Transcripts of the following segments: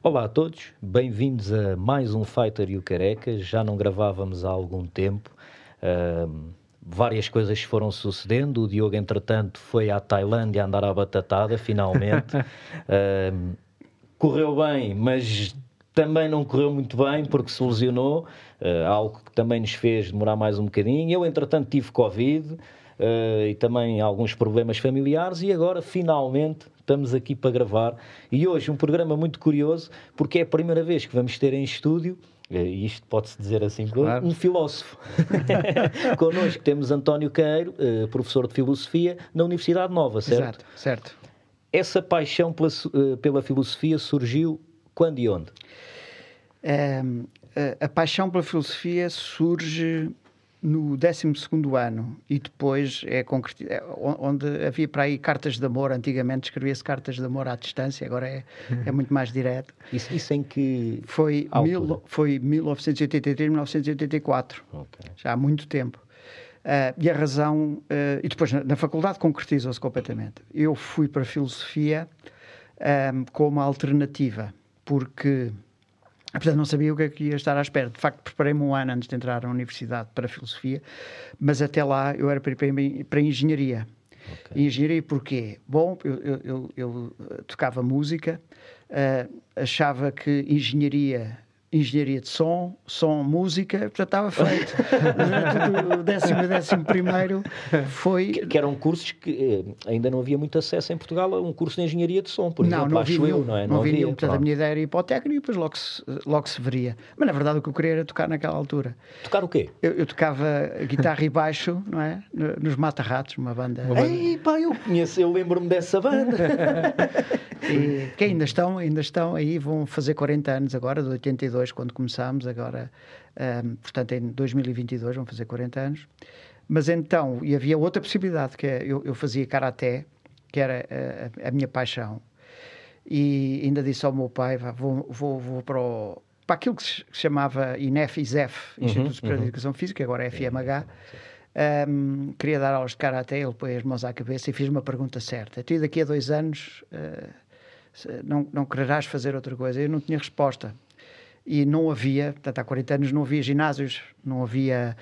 Olá a todos, bem-vindos a mais um Fighter e o Careca. Já não gravávamos há algum tempo, uh, várias coisas foram sucedendo. O Diogo, entretanto, foi à Tailândia andar à batatada, finalmente. uh, correu bem, mas também não correu muito bem porque se lesionou, uh, algo que também nos fez demorar mais um bocadinho. Eu, entretanto, tive Covid. Ah, e também alguns problemas familiares, e agora finalmente estamos aqui para gravar. E hoje um programa muito curioso, porque é a primeira vez que vamos ter em estúdio e eh, isto pode-se dizer assim, claro. um filósofo. Connosco temos António Queiro, eh, professor de Filosofia na Universidade Nova, certo? Exato, certo. Essa paixão pela, eh, pela filosofia surgiu quando e onde? Ehm, a, a paixão pela filosofia surge no 12 ano e depois é, é onde havia para aí cartas de amor, antigamente escrevia-se cartas de amor à distância, agora é, é muito mais direto. Isso, isso em que. Foi, mil, foi 1983, 1984, okay. já há muito tempo. Uh, e a razão. Uh, e depois na, na faculdade concretizou-se completamente. Eu fui para a filosofia um, ah, como alternativa, porque Portanto, não sabia o que é que ia estar à espera. De facto, preparei-me um ano antes de entrar na universidade para filosofia, mas até lá eu era para ir para, engenharia. Okay. engenharia porquê? Bom, eu, eu, eu, eu eh, tocava música, uh, achava que engenharia engenharia de som, som, música, já estava feito. Durante o décimo décimo primeiro foi... Que, que, eram cursos que eh, ainda não havia muito acesso em Portugal a um curso de engenharia de som, por não, exemplo, não acho eu, não é? Não, não havia, havia portanto a minha ideia era ir para o técnico e depois logo se, logo se veria. Mas na verdade o que eu queria era tocar naquela altura. Tocar o quê? Eu, eu tocava guitarra e baixo, não é? Nos Mata Ratos, uma banda... Uma banda... Ei, pá, eu conheço, eu lembro-me dessa banda. e, que ainda estão, ainda estão aí, vão fazer 40 anos agora, de 82 quando começámos, agora, um, portanto, em 2022, vão fazer 40 anos. Mas então, e havia outra possibilidade, que é, eu, eu fazia karaté, que era a, a, minha paixão. E ainda disse ao meu pai: vou, vou, vou para o, para aquilo que se chamava INEF, ISEF, uhum, Instituto Superior uhum. de Educação Física, agora é, é FMH, um, queria dar aulas de karaté, ele pôs as mãos à cabeça e fiz uma pergunta certa. Tu daqui a dois anos uh, não, não quererás fazer outra coisa? Eu não tinha resposta e não havia, portanto, há 40 anos não havia ginásios, não havia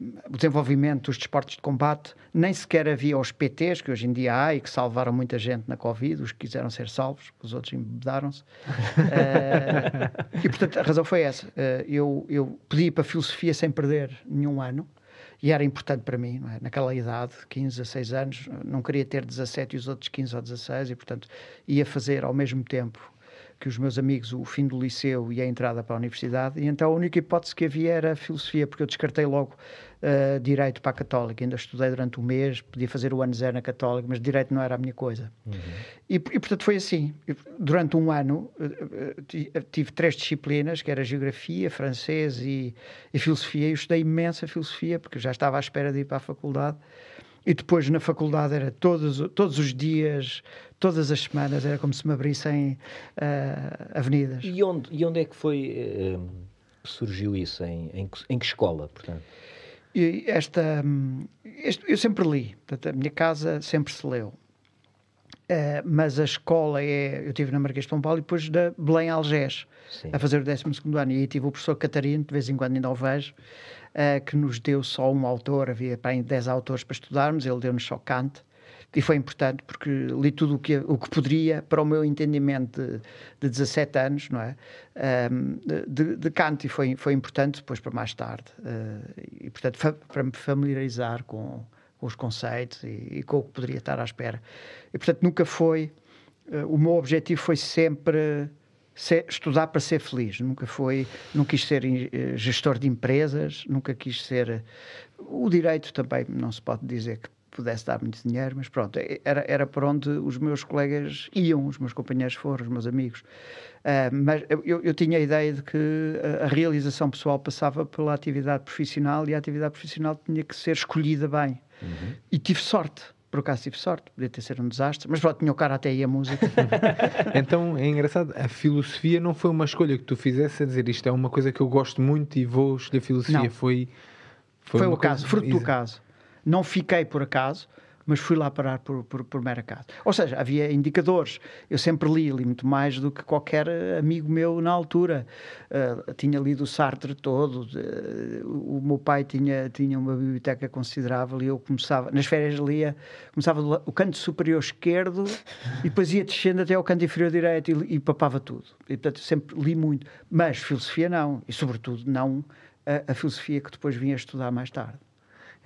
uh, o desenvolvimento dos desportos de combate, nem sequer havia os PTs, que hoje em dia há e que salvaram muita gente na Covid, os que quiseram ser salvos, os outros imbedaram se uh, eh, e, portanto, a razão foi essa. Uh, eu, eu pedi para a filosofia sem perder nenhum ano, e era importante para mim, é? naquela idade, 15, a 16 anos, não queria ter 17 e os outros 15 ou 16, e portanto ia fazer ao mesmo tempo que os meus amigos, o fim do liceu e a entrada para a universidade, e então a única hipótese que havia era filosofia, porque eu descartei logo uh, direito para a Católica. Ainda estudei durante um mês, podia fazer o ano zero na Católica, mas direito não era a minha coisa. Uhum. E, e, portanto foi assim. Durante um ano eh, eh, tive três disciplinas, que era geografia, francês e, e filosofia, e eu estudei imensa filosofia, porque já estava à espera de ir para a faculdade. E depois na faculdade era todos, todos os dias, todas as semanas, era como se me abrissem uh, avenidas. E onde, e onde é que foi uh, surgiu isso? Em, em, em, que escola, portanto? E esta, hum, este, eu sempre li, portanto, a minha casa sempre se leu. Uh, mas a escola é. Eu estive na Marquês de Pombal e depois da Belém Algés, Sim. a fazer o 12 ano. E aí tive o professor Catarino, de vez em quando ainda o vejo, uh, que nos deu só um autor, havia bem 10 autores para estudarmos, ele deu-nos só Kant. E foi importante porque li tudo o que, o que poderia para o meu entendimento de, de 17 anos, não é? Um, ehm, de, de Kant, e foi, foi importante depois para mais tarde. Uh, e, portanto, fa, para me familiarizar com, com os conceitos e, e, com o que poderia estar à espera. E, portanto, nunca foi. Uh, o meu objetivo foi sempre Ser, estudar para ser feliz. Nunca foi, não quis ser eh, gestor de empresas, nunca quis ser. Eh, o direito também não se pode dizer que pudesse dar muito dinheiro, mas pronto, eh, era, era por onde os meus colegas iam, os meus companheiros foram, os meus amigos. Uh, mas eu, eu, tinha a ideia de que a realização pessoal passava pela atividade profissional e a atividade profissional tinha que ser escolhida bem. Uhum. E tive sorte. Por acaso tive sorte, podia ter sido um desastre, mas pronto, tinha o cara até aí a música. então é engraçado, a filosofia não foi uma escolha que tu fizesse a é dizer isto é uma coisa que eu gosto muito e vou escolher filosofia. Não. Foi, foi, foi o caso, coisa... fruto do caso. Não fiquei por acaso, mas fui lá parar por, por, por mero acaso. Ou seja, havia indicadores. Eu sempre li, li muito mais do que qualquer amigo meu na altura. Uh, tinha lido o Sartre todo, uh, o meu pai tinha, tinha uma biblioteca considerável e eu começava, nas férias lia, começava o canto superior esquerdo e depois ia descendo até ao canto inferior direito e, e papava tudo. E, portanto, sempre li muito. Mas filosofia não, e sobretudo não a, a filosofia que depois vinha estudar mais tarde.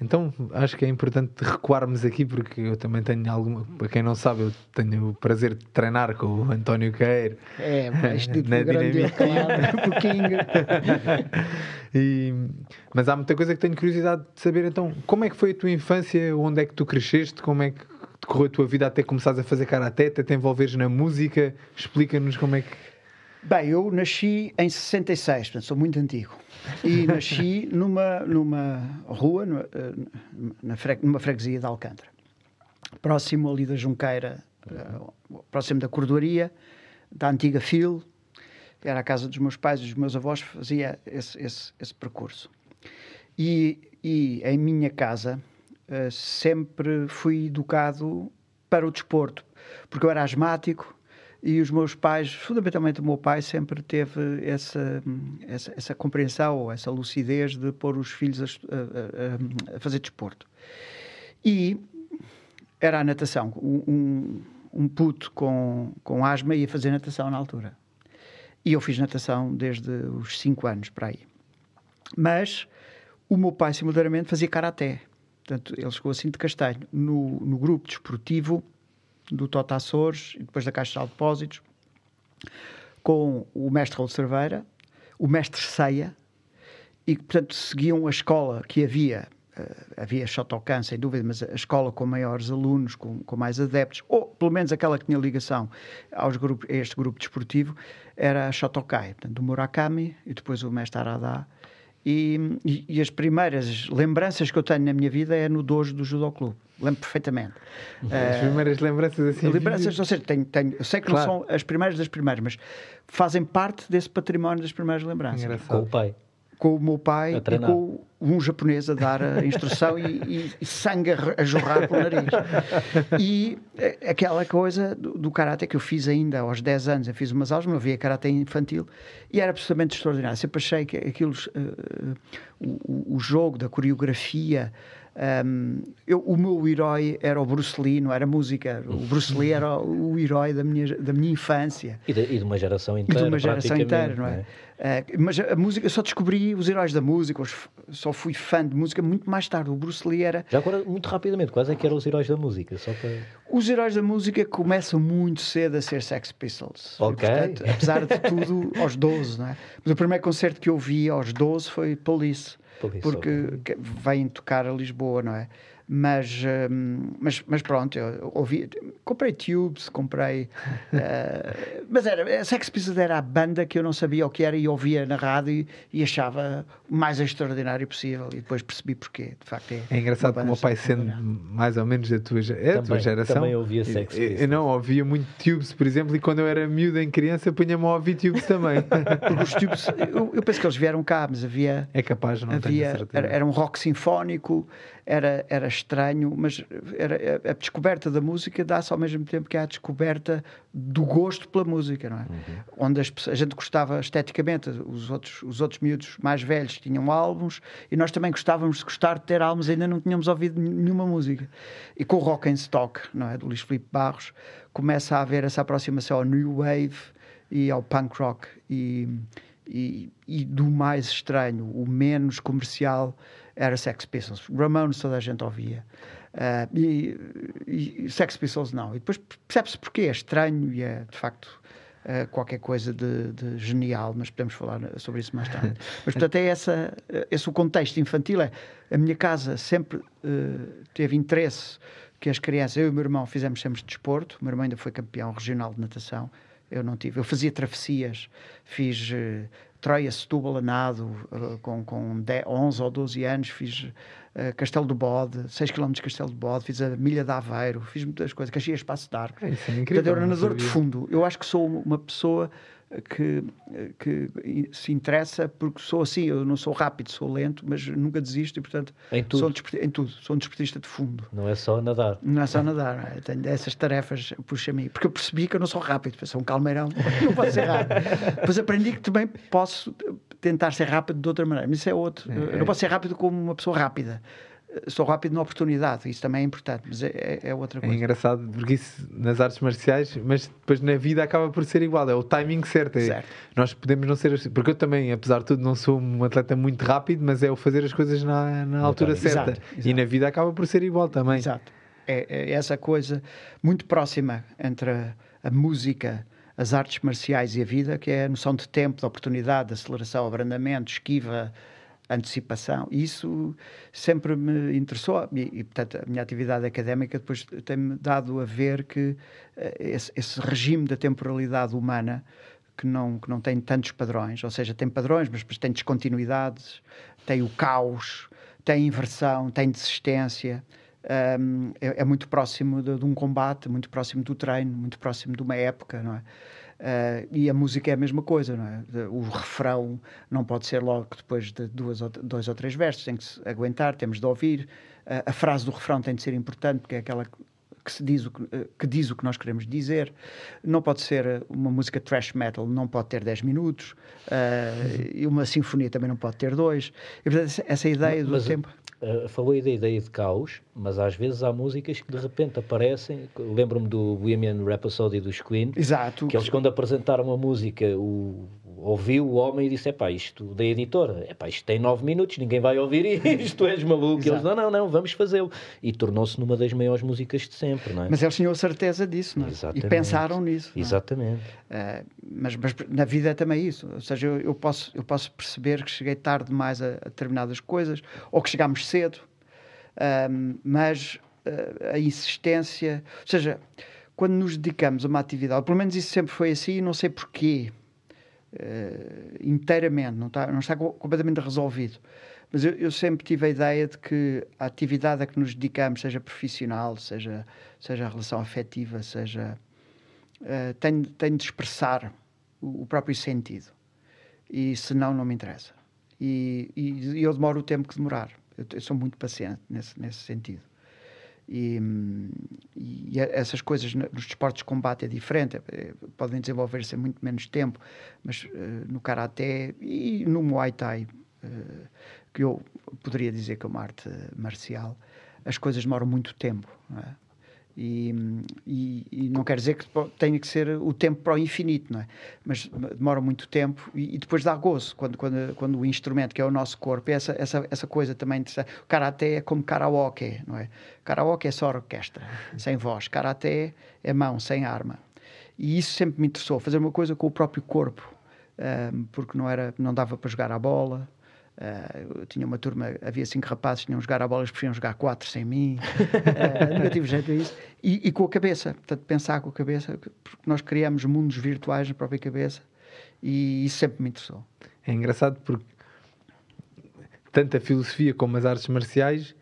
Então acho que é importante recuarmos aqui, porque eu também tenho alguma. Para quem não sabe, eu tenho o prazer de treinar com o António Queiro. É, mas de na grande mas há muita coisa que tenho curiosidade de saber. Então, como é que foi a tua infância? Onde é que tu cresceste? Como é que decorreu a tua vida até começares a fazer karaté, até te envolveres na música? Explica-nos como é que Bem, eu nasci em 66, portanto sou muito antigo. E nasci numa, numa rua, numa, numa freguesia de Alcântara, próximo ali da Junqueira, eh, próximo da Cordoaria, da antiga FIL, era a casa dos meus pais e dos meus avós, fazia esse, esse, esse percurso. E, e em minha casa eh, sempre fui educado para o desporto, porque eu era asmático, e os meus pais, fundamentalmente o meu pai, sempre teve essa, essa, essa compreensão, essa lucidez de pôr os filhos a, a, a fazer desporto. E era a natação. Um, um puto com, com asma ia fazer natação na altura. E eu fiz natação desde os 5 anos para aí. Mas o meu pai, simultaneamente, fazia karaté. Portanto, ele chegou assim de castanho. No, no grupo desportivo, do Tota Açores e depois da Caixa de Depósitos, com o mestre Raul Cerveira, o mestre Ceia, e que, portanto, seguiam a escola que havia. Uh, havia Shotokan, sem dúvida, mas a escola com maiores alunos, com, com mais adeptos, ou pelo menos aquela que tinha ligação aos grupos, a este grupo desportivo, era a Shotokai, portanto, do Murakami e depois o mestre Arada e, e, e, as primeiras lembranças que eu tenho na minha vida é no dojo do Judo Clube. Lembro perfeitamente. As eh, primeiras lembranças assim. Lembranças, ou seja, tenho, tenho, sei que claro. não são as primeiras das primeiras, mas fazem parte desse património das primeiras lembranças. Engraçado. Com o pai com o meu pai e com um japonês a dar a instrução e, e, sangue a jorrar pelo nariz. E eh, aquela coisa do, do karate que eu fiz ainda aos 10 anos, eu fiz umas aulas, eu havia karate infantil, e era absolutamente extraordinário. Sempre achei que aquilo, uh, o, o, jogo da coreografia, um, eu, o meu herói era o Bruce Lee, não era música. O Bruce Lee era o, herói da minha, da minha infância. E de, e de uma geração inteira. E de uma geração inteira, não é? é. Uh, mas a música, eu só descobri os heróis da música, só fui fã de música muito mais tarde. O Bruce Lee era. Já agora, muito rapidamente, quais é que eram os heróis da música? Só para... Os heróis da música começam muito cedo a ser Sex Pistols. Ok. E, portanto, apesar de tudo, aos 12, não é? Mas o primeiro concerto que eu vi aos 12 foi Police. Porque vai tocar a Lisboa, não é? Mas, hum, mas, mas pronto, eu ouvi, comprei Tubes, comprei. Uh, mas era, Sex Pistols era a banda que eu não sabia o que era e ouvia na rádio e, e achava o mais extraordinário possível. E depois percebi porquê, de facto. É, é engraçado como o pai, sendo mais ou menos da tua, é também, tua geração. Também ouvia Sex Pistols. Eu não ouvia muito Tubes, por exemplo, e quando eu era miúdo em criança punha-me a ouvir Tubes também. Porque os Tubes, eu, eu penso que eles vieram cá, mas havia. É capaz, não havia, era, era um rock sinfónico era, era estranho, mas era, a, é, a descoberta da música dá-se ao mesmo tempo que há a descoberta do gosto pela música, não é? Uhum. Onde as, a gente gostava esteticamente, os outros, os outros miúdos mais velhos tinham álbuns e nós também gostávamos de gostar de ter álbuns, ainda não tínhamos ouvido nenhuma música. E com o Rock and Stock, não é? Do Luís Felipe Barros, começa a haver essa aproximação ao New Wave e ao punk rock. E, e, e, do mais estranho, o menos comercial, era Sex Pistols. Ramones toda a gente ouvia. Uh, e, e, Sex Pistols não. E depois percebe-se porque é estranho e é, de facto, uh, qualquer coisa de, de, genial, mas podemos falar sobre isso mais tarde. mas, portanto, é essa, esse o contexto infantil. É, a minha casa sempre uh, teve interesse que as crianças, eu e o meu irmão, fizemos sempre desporto. O meu irmão ainda foi campeão regional de natação eu não tive. Eu fazia travessias, fiz uh, Troia, Setúbal, Nado, uh, eh, com, com 10, 11 ou 12 anos, fiz uh, Castelo do Bode, 6 km de Castelo do Bode, fiz a Milha de Aveiro, fiz muitas coisas, Caxias espaço de Arco. É, isso é incrível. Portanto, eu era nadador de fundo. Eu acho que sou uma pessoa que, que se interessa porque sou assim, eu não sou rápido, sou lento, mas nunca desisto e, portanto, em tudo. Sou, um em tudo, sou um desportista de fundo. Não é só nadar. Não é só nadar, é, tenho essas tarefas, puxa a mim, porque eu percebi que eu não sou rápido, sou um calmeirão, não posso ser rápido. Depois aprendi que também posso tentar ser rápido de outra maneira, mas isso é outro. É. Eu não posso ser rápido como uma pessoa rápida sou rápido na oportunidade, isso também é importante, mas é, é, é outra é coisa. É engraçado, porque isso nas artes marciais, mas depois na vida acaba por ser igual, é o timing certo. É, Nós podemos não ser. Assim, porque eu também, apesar de tudo, não sou um atleta muito rápido, mas é o fazer as coisas na, na altura certa. Exato. E na vida acaba por ser igual também. Exato. É, é essa coisa muito próxima entre a, a música. As artes marciais e a vida, que é a noção de tempo, de oportunidade, de aceleração, abrandamento, esquiva, antecipação. E isso sempre me interessou e, e, portanto, a minha atividade académica depois tem-me dado a ver que eh, esse, esse regime da temporalidade humana que não, que não tem tantos padrões, ou seja, tem padrões, mas tem descontinuidades, tem o caos, tem inversão, tem desistência. Um, é, é, muito próximo de, de, um combate, muito próximo do treino, muito próximo de uma época, não é? Uh, e a música é a mesma coisa, não é? O refrão não pode ser logo depois de duas ou, dois ou três versos, tem que se aguentar, temos de ouvir. Uh, a frase do refrão tem de ser importante, porque é aquela que, se diz o que, eh, que, diz o que nós queremos dizer. Não pode ser uma música thrash metal, não pode ter 10 minutos, uh, e uma sinfonia também não pode ter dois. E, portanto, essa ideia do mas, tempo falou falei da ideia de caos, mas às vezes há músicas que de repente aparecem. Lembro-me do Bohemian Rhapsody dos Queen. Exato. Que eles, quando apresentaram a música, o ouviu o homem e disse: é pá, isto da editora, é pá, isto tem nove minutos, ninguém vai ouvir isto, és maluco. E eles: Não, não, não, vamos fazê-lo. E tornou-se numa das maiores músicas de sempre, não é? Mas eles tinham certeza disso, não é? Exatamente. E pensaram nisso. É? Exatamente. É? Uh, mas, mas, na vida é também isso. Ou seja, eu, eu, posso, eu posso perceber que cheguei tarde demais a, a determinadas coisas, ou que chegámos cedo, uh, mas uh, a insistência. Ou seja, quando nos dedicamos a uma atividade, pelo menos isso sempre foi assim, e não sei porquê. Eh, inteiramente, não está, não está completamente resolvido. Mas eu, eu, sempre tive a ideia de que a atividade a que nos dedicamos, seja profissional, seja, seja a relação afetiva, seja. Uh, tem, tem de expressar o, o, próprio sentido. E se não, não me interessa. E, e, e eu demoro o tempo que demorar. Eu, eu sou muito paciente nesse, nesse sentido. E, e, essas coisas nos desportos de combate é diferente, é, podem desenvolver-se em muito menos tempo, mas uh, no karaté e no muay thai, uh, que eu poderia dizer que é uma arte marcial, as coisas demoram muito tempo. Não é? E, e, e, não quer dizer que tenha que ser o tempo para o infinito, não é? Mas demora muito tempo e, e depois dá gozo quando, quando, quando o instrumento que é o nosso corpo, é essa, essa, essa coisa também interessante. O karaté é como karaoke, não é? Karaoke é só orquestra, uhum. sem voz. Karaté é mão, sem arma. E isso sempre me interessou, fazer uma coisa com o próprio corpo, um, ah, porque não, era, não dava para jogar a bola. Uh, eu tinha uma turma, havia cinco rapazes que tinham jogar a bola, eles preferiam jogar quatro sem mim. uh, nunca tive jeito isso. E, e, com a cabeça, portanto, pensar com a cabeça, porque nós criamos mundos virtuais na própria cabeça e isso sempre me interessou. É engraçado porque tanto a filosofia como as artes marciais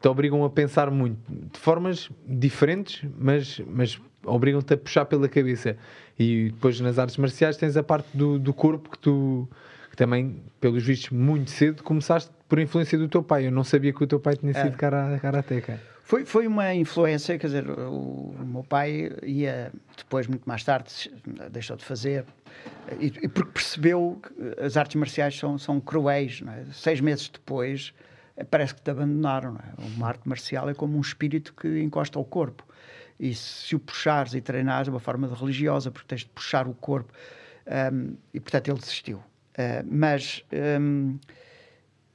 te obrigam a pensar muito, de formas diferentes, mas, mas obrigam-te a puxar pela cabeça. E depois nas artes marciais tens a parte do, do corpo que tu que também, pelos vistos, muito cedo começaste por influência do teu pai. Eu não sabia que o teu pai tinha sido é. cara, karateca. Foi, foi uma influência, quer dizer, o, o, meu pai ia depois, muito mais tarde, deixou de fazer, e, e porque percebeu que as artes marciais são, são cruéis, é? Seis meses depois, eh, parece que te abandonaram, é? Uma arte marcial é como um espírito que encosta ao corpo. E se o puxares e treinares, é uma forma de religiosa, porque tens de puxar o corpo. Um, e, portanto, ele desistiu. Eh, mas um, ehm,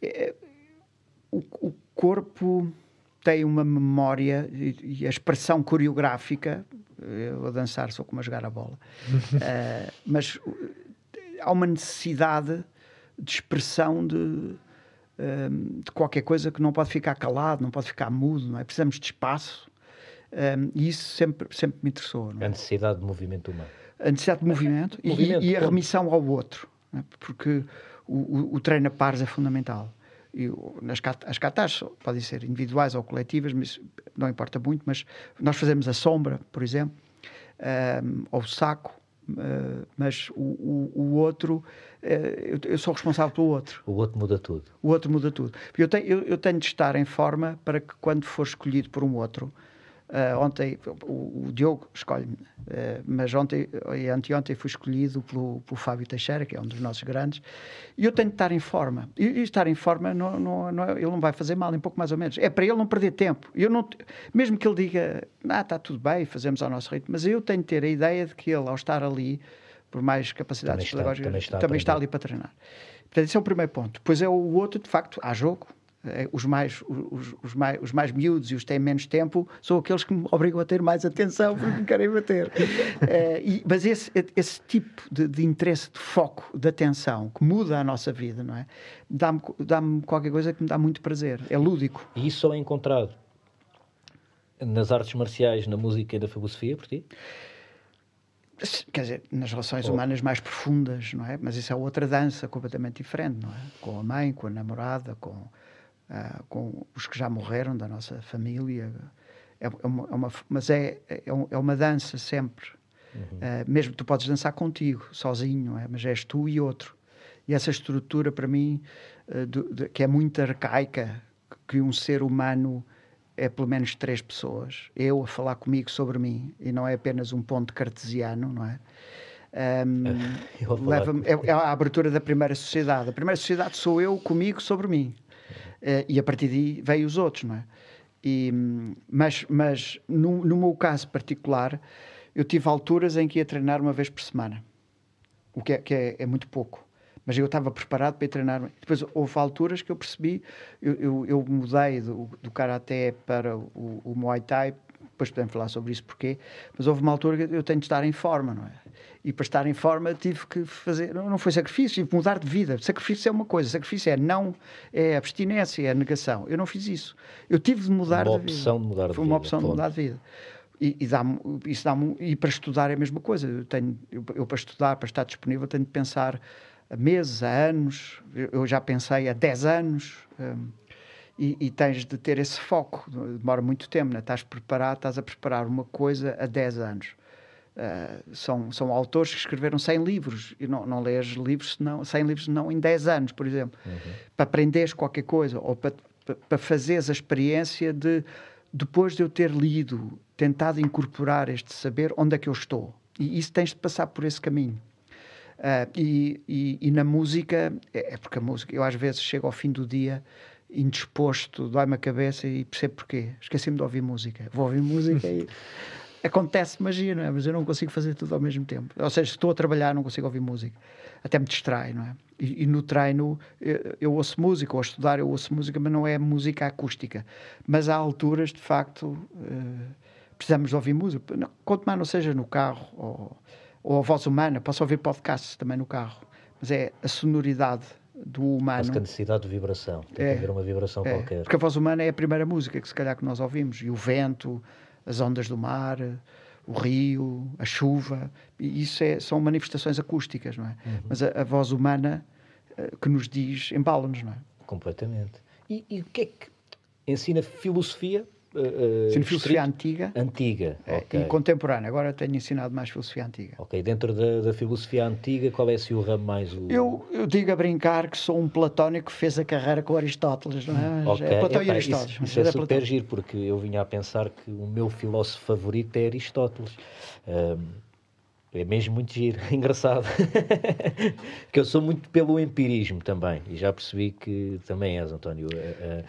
é, eh, o, o, corpo tem uma memória e, e a expressão coreográfica. Eh, eu a dançar sou como a jogar a bola. Uh, mas há uma necessidade de expressão de, ehm, de qualquer coisa que não pode ficar calado, não pode ficar mudo, não é? Precisamos de espaço. Um, ehm, e isso sempre, sempre me interessou. É? A necessidade de movimento humano. A necessidade de movimento, e, movimento, e a remissão ao outro. Né? porque o, o, o, treino a pares é fundamental. E nas, as catas podem ser individuais ou coletivas, mas não importa muito, mas nós fazemos a sombra, por exemplo, um, ehm, ou o saco, Uh, mas o, o, o outro, uh, eu, eu, sou responsável pelo outro. O outro muda tudo. O outro muda tudo. Eu tenho, eu, eu tenho de estar em forma para que, quando for escolhido por um outro, Uh, ontem, o, o Diogo escolhe-me, uh, mas ontem e anteontem fui escolhido pelo, pelo, Fábio Teixeira, que é um dos nossos grandes, e eu tenho de estar em forma. E, e estar em forma, não, não, não, é, ele não vai fazer mal, um pouco mais ou menos. É para ele não perder tempo. Eu não, mesmo que ele diga, ah, está tudo bem, fazemos ao nosso ritmo, mas eu tenho de ter a ideia de que ele, ao estar ali, por mais capacidades também pedagógicas, também está, também está ali para treinar. Portanto, esse é o primeiro ponto. Pois é o outro, de facto, há jogo. Eh, os mais, os, os, mais, os mais miúdos e os que têm menos tempo são aqueles que me obrigam a ter mais atenção porque me querem bater. é, e, mas esse, esse tipo de, de, interesse, de foco, de atenção, que muda a nossa vida, não é? Dá-me dá qualquer coisa que me dá muito prazer. É lúdico. E isso só é encontrado nas artes marciais, na música e na filosofia, por ti? quer dizer, nas relações humanas mais profundas, não é? Mas isso é outra dança completamente diferente, não é? Com a mãe, com a namorada, com uh, com os que já morreram da nossa família. É, é uma, é uma mas é, é, é uma dança sempre. Uhum. Uh, mesmo tu podes dançar contigo, sozinho, é? mas és tu e outro. E essa estrutura, para mim, uh, do, de, que é muito arcaica, que um ser humano é pelo menos três pessoas. Eu a falar comigo sobre mim, e não é apenas um ponto cartesiano, não é? Um, leva é, é, a abertura da primeira sociedade. A primeira sociedade sou eu comigo sobre mim. Eh, e a partir daí veio os outros, não é? E, mas mas no, no meu caso particular, eu tive alturas em que ia treinar uma vez por semana, o que é, que é, é muito pouco. Mas eu estava preparado para ir treinar. Depois houve alturas que eu percebi, eu, eu, eu mudei do, do karaté para o, o Muay Thai depois podemos falar sobre isso porque mas houve uma altura que eu tenho de estar em forma, não é? E para estar em forma tive que fazer, não foi sacrifício, tive que mudar de vida. Sacrifício é uma coisa, sacrifício é não, é abstinência, é negação. Eu não fiz isso. Eu tive de mudar uma de vida. De mudar foi uma opção de mudar de vida. E, e, dá isso dá e para estudar é a mesma coisa. Eu, tenho, eu, eu para estudar, para estar disponível, tenho de pensar a meses, a anos. Eu já pensei há 10 anos. Hum, e, e, tens de ter esse foco. Demora muito tempo, né? estás preparado, estás a preparar uma coisa há 10 anos. Uh, são, são autores que escreveram 100 livros e não, não lês livros senão, 100 livros não em 10 anos, por exemplo, uhum. para aprenderes qualquer coisa ou para, para, fazeres a experiência de depois de eu ter lido, tentado incorporar este saber, onde é que eu estou? E isso tens de passar por esse caminho. Uh, e, e, e, na música, é, é porque a música, eu às vezes chego ao fim do dia indisposto, dói-me a cabeça e percebo porquê. Esqueci-me de ouvir música. Vou ouvir música e. acontece magia, não é? Mas eu não consigo fazer tudo ao mesmo tempo. Ou seja, se estou a trabalhar, não consigo ouvir música. Até me distrai, não é? E, e no treino eu, eu, ouço música, ou a estudar eu ouço música, mas não é música acústica. Mas há alturas, de facto, eh, precisamos de ouvir música. quanto mais não seja no carro ou, ou a voz humana, posso ouvir podcasts também no carro. Mas é a sonoridade do humano. Acho que a necessidade de vibração, tem é, que haver uma vibração é, qualquer. Porque a voz humana é a primeira música que se calhar que nós ouvimos, e o vento, as ondas do mar, o rio, a chuva. E isso é, são manifestações acústicas, não é? Uhum. Mas a, a, voz humana eh, que nos diz embala-nos, não é? Completamente. E, e o que é que ensina filosofia Uh, Sim, filosofia antiga. Antiga. É, okay. E contemporânea. Agora tenho ensinado mais filosofia antiga. Ok. Dentro da, da filosofia antiga, qual é se assim, o ramo mais. O... Eu, eu digo a brincar que sou um platónico que fez a carreira com Aristóteles, não é? Hum, é okay. É Platão e Aristóteles. Isso, isso é, super Platão. giro, porque eu vinha a pensar que o meu filósofo favorito é Aristóteles. Um, é mesmo muito giro, engraçado. que eu sou muito pelo empirismo também. E já percebi que também és, António. Uh, uh,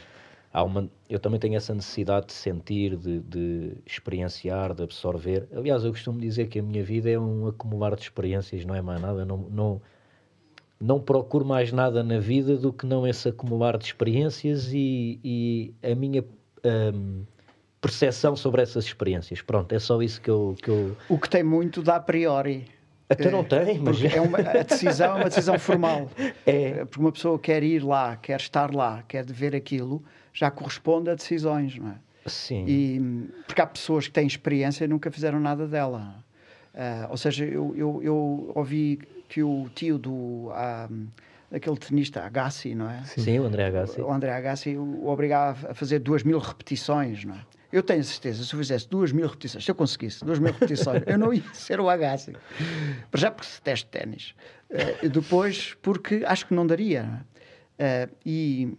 há uma, eu também tenho essa necessidade de sentir, de, de, experienciar, de absorver. Aliás, eu costumo dizer que a minha vida é um acumular de experiências, não é mais nada. Não, não, não procuro mais nada na vida do que não esse acumular de experiências e, e a minha um, percepção sobre essas experiências. Pronto, é só isso que eu. Que eu... O que tem muito da a priori. Até não eh, tem, mas. É uma, a decisão é uma decisão formal. É. Eh, porque uma pessoa quer ir lá, quer estar lá, quer ver aquilo, já corresponde a decisões, não é? Sim. E, porque há pessoas que têm experiência e nunca fizeram nada dela. Uh, ou seja, eu, eu, eu, ouvi que o tio do. Ah, aquele tenista Agassi, não é? Sim, Sim o André Agassi. O André Agassi o obrigava a fazer duas mil repetições, não é? Eu tenho certeza, se eu fizesse duas mil repetições, se eu conseguisse duas mil repetições, eu não ia ser o Agassi. mas já porque se teste ténis. Uh, depois, porque acho que não daria. Não é? uh, e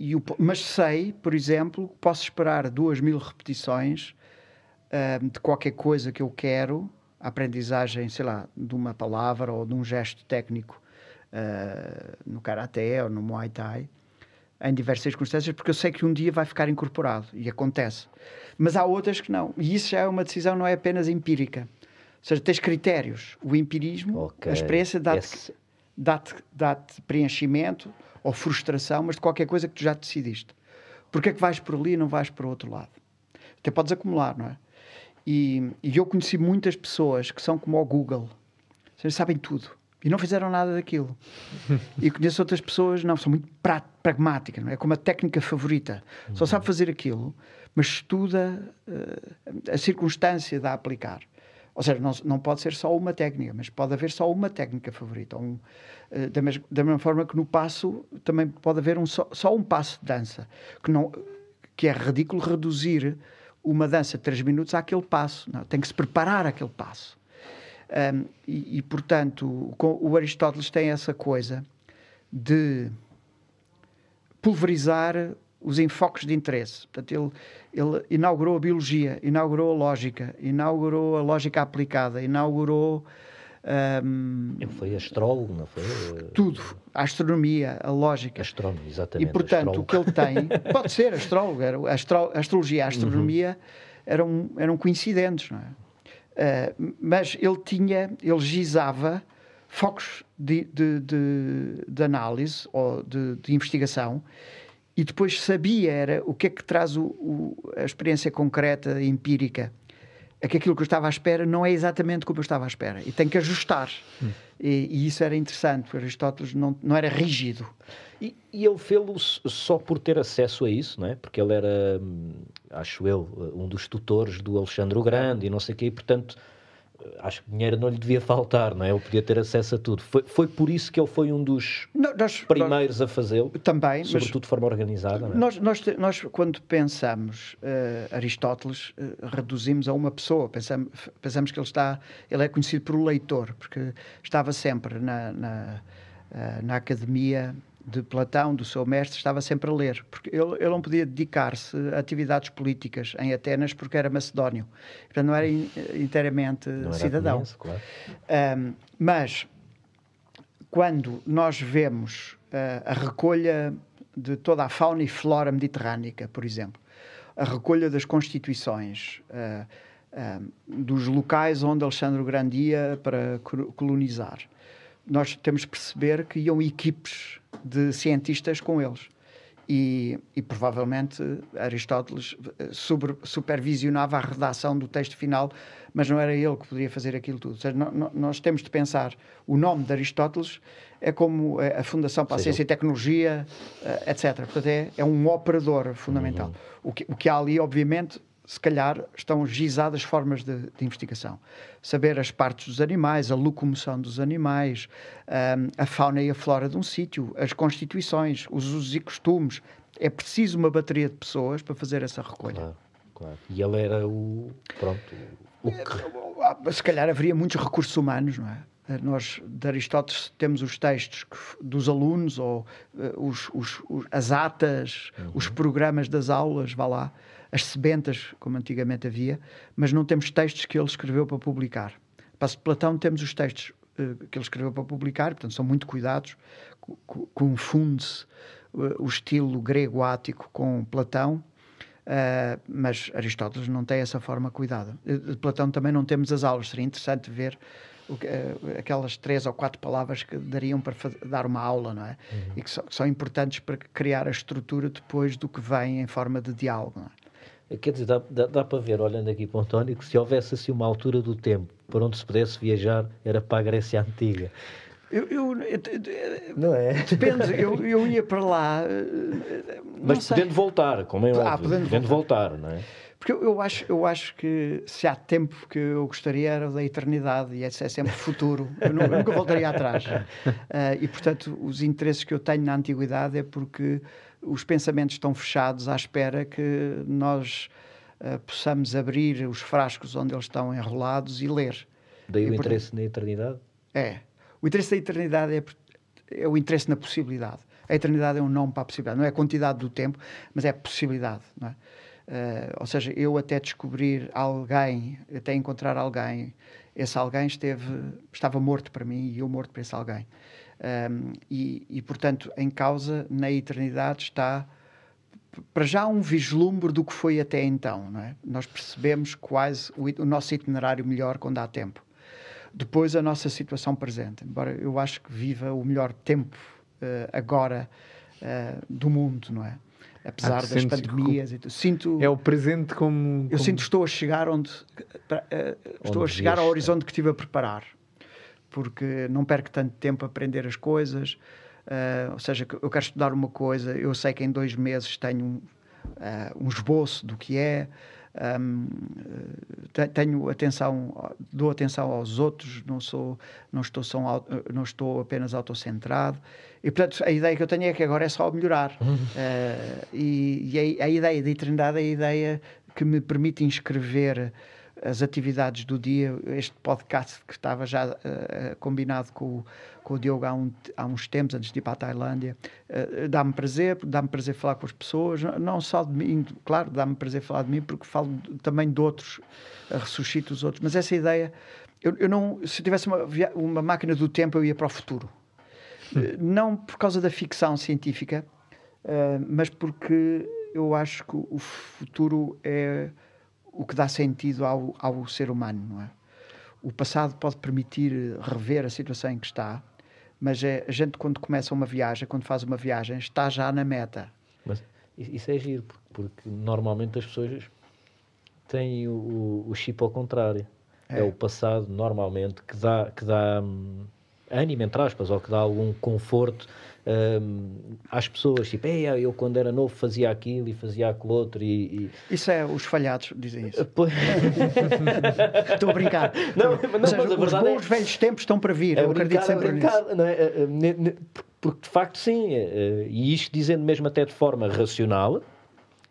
o, mas sei, por exemplo, que posso esperar duas mil repetições de qualquer coisa que eu quero, a aprendizagem, sei lá, de uma palavra ou de um gesto técnico uh, no karaté ou no muay thai, em diversas circunstâncias, porque eu sei que um dia vai ficar incorporado e acontece. Mas há outras que não. E isso já é uma decisão, não é apenas empírica. Ou seja, tens critérios. O empirismo, okay. a experiência dá-te dá dá preenchimento ou frustração, mas de qualquer coisa que tu já decidiste. Porquê é que vais por ali e não vais para o outro lado? Até podes acumular, não é? E, e eu conheci muitas pessoas que são como o Google, Vocês sabem tudo e não fizeram nada daquilo. e conheço outras pessoas, não, são muito pragmáticas, não é? Como a técnica favorita. Só sabe fazer aquilo, mas estuda uh, a circunstância de a aplicar. Ou seja, não, não pode ser só uma técnica, mas pode haver só uma técnica favorita. Um, eh, da, mes, da mesma forma que no passo também pode haver um, só, só um passo de dança, que, não, que é ridículo reduzir uma dança de 3 minutos àquele passo. Não, é? tem que se preparar aquele passo. Um, e, e, portanto, com, o Aristóteles tem essa coisa de pulverizar os enfoques de interesse. Portanto, ele, ele inaugurou a biologia, inaugurou a lógica, inaugurou a lógica aplicada, inaugurou. Um, ele foi astrólogo, não foi? Tudo. A astronomia, a lógica. Astrónomo, exatamente. E, portanto, astrólogo. o que ele tem. Pode ser astrólogo. Era, astro, a astrologia e a uhum. astronomia uhum. eram, eram coincidentes, não é? Uh, mas ele tinha, ele gizava focos de, de, de, de análise ou de, de investigação e depois sabia era o que é que traz o, o, a experiência concreta, empírica. É que aquilo que eu estava à espera não é exatamente como eu estava à espera e tem que ajustar. Hum. E, e, isso era interessante, porque Aristóteles não, não era rígido. E, e ele fê lo só por ter acesso a isso, não é? Porque ele era, hum, acho eu, um dos tutores do Alexandre o Grande e não sei o quê, e portanto eh, acho que dinheiro não lhe devia faltar, não é? Ele podia ter acesso a tudo. Foi, foi por isso que ele foi um dos não, nós, primeiros a fazê-lo. Também. Sobretudo de forma organizada. É? Nós, nós, nós, quando pensamos uh, Aristóteles, uh, reduzimos a uma pessoa. Pensamos, pensamos que ele, está, ele é conhecido por leitor, porque estava sempre na, na, uh, na academia de Platão, do seu mestre, estava sempre a ler, porque ele, ele não podia dedicar-se a atividades políticas em Atenas porque era macedónio, portanto não era in, inteiramente não cidadão. Era isso, claro. Um, mas quando nós vemos uh, a recolha de toda a fauna e flora mediterrânica, por exemplo, a recolha das constituições, uh, uh, dos locais onde Alexandre o Grande ia para colonizar, nós temos de perceber que iam equipes de cientistas com eles. E, e provavelmente Aristóteles eh, sobre, supervisionava a redação do texto final, mas não era ele que podia fazer aquilo tudo. Seja, no, nós temos de pensar o nome de Aristóteles é como eh, a Fundação para a Ciência e Tecnologia, eh, etc. Portanto, é, é um operador fundamental. Uhum. O, que, o que há ali, obviamente, se calhar estão gizadas formas de, de, investigação. Saber as partes dos animais, a locomoção dos animais, hum, a fauna e a flora de um sítio, as constituições, os usos e costumes. É preciso uma bateria de pessoas para fazer essa recolha. Claro, claro. E ele era o. Pronto. O é, que... Ah, se calhar haveria muitos recursos humanos, não é? Eh, nós, de Aristóteles, temos os textos dos alunos, ou uh, os, os, os, as atas, uhum. os programas das aulas, vá lá as sebentas, como antigamente havia, mas não temos textos que ele escreveu para publicar. Para Platão temos os textos uh, que ele escreveu para publicar, portanto são muito cuidados, confunde-se uh, o estilo grego-ático com Platão, uh, mas Aristóteles não tem essa forma cuidada. De Platão também não temos as aulas, seria interessante ver aquelas três ou quatro palavras que dariam para dar uma aula, não é? Uhum. E que, são importantes para criar a estrutura depois do que vem em forma de diálogo. É? Quer dizer, dá, dá, dá, para ver, olhando aqui para o António, que se houvesse assim uma altura do tempo para onde se pudesse viajar, era para a Grécia Antiga. Eu, eu, eu, não é? Depende, eu, eu ia para lá. Eh, Mas sei. podendo voltar, como é ah, óbvio. Ah, podendo, podendo voltar. voltar. não é? Porque eu, eu, acho, eu acho que se há tempo que eu gostaria era da eternidade e esse é sempre futuro. Eu, nunca voltaria atrás. Uh, e portanto, os interesses que eu tenho na antiguidade é porque os pensamentos estão fechados à espera que nós uh, possamos abrir os frascos onde eles estão enrolados e ler. Daí e o interesse na eternidade? É. O interesse da eternidade é, é o interesse na possibilidade. A eternidade é um nome para a possibilidade. Não é a quantidade do tempo, mas é a possibilidade. Não é? Uh, ou seja, eu até descobrir alguém, até encontrar alguém, esse alguém esteve, estava morto para mim e eu morto para esse alguém. Um, e, e, portanto, em causa, na eternidade, está para já um vislumbre do que foi até então. Não é? Nós percebemos quase o, o nosso itinerário melhor quando há tempo. Depois, a nossa situação presente. Embora eu acho que viva o melhor tempo uh, agora uh, do mundo, não é? apesar ah, das pandemias como... sinto é o presente como, como, eu sinto estou a chegar onde, uh, estou onde a chegar ao horizonte que estive a preparar porque não perco tanto tempo a aprender as coisas. Uh, ou seja, eu quero estudar uma coisa, eu sei que em dois meses tenho um, uh, ah, um esboço do que é, um, tenho atenção, dou atenção aos outros, não sou, não estou, só, não estou apenas autocentrado. E portanto a ideia que eu tenho é que agora é só melhorar. Uh, e, e a, a, ideia de eternidade é a ideia que me permite inscrever as atividades do dia, este podcast que estava já uh, combinado com o, com o Diogo há, um, há, uns tempos, antes de ir para a Tailândia, uh, dá-me prazer, dá-me prazer falar com as pessoas, não só de mim, claro, dá-me prazer falar de mim, porque falo também de outros, uh, ressuscito os outros, mas essa ideia, eu, eu não, se eu tivesse uma, uma máquina do tempo, eu ia para o futuro. Hum. Não por causa da ficção científica, mas porque eu acho que o futuro é o que dá sentido ao, ao ser humano, não é? O passado pode permitir rever a situação em que está, mas é, a gente quando começa uma viagem, quando faz uma viagem, está já na meta. Mas isso é giro, porque normalmente as pessoas têm o, o chip ao contrário. É. é o passado, normalmente, que dá... Que dá hum ânimo, entre aspas, ou que dá algum conforto um, às pessoas, tipo, eu quando era novo fazia aquilo e fazia aquilo outro e... e... Isso é, os falhados dizem isso. Estou a brincar. Não, não, mas, os bons é... velhos tempos estão para vir, é eu acredito é sempre nisso. É? Eh, eh, Porque de facto sim, eh, e isto dizendo mesmo até de forma racional,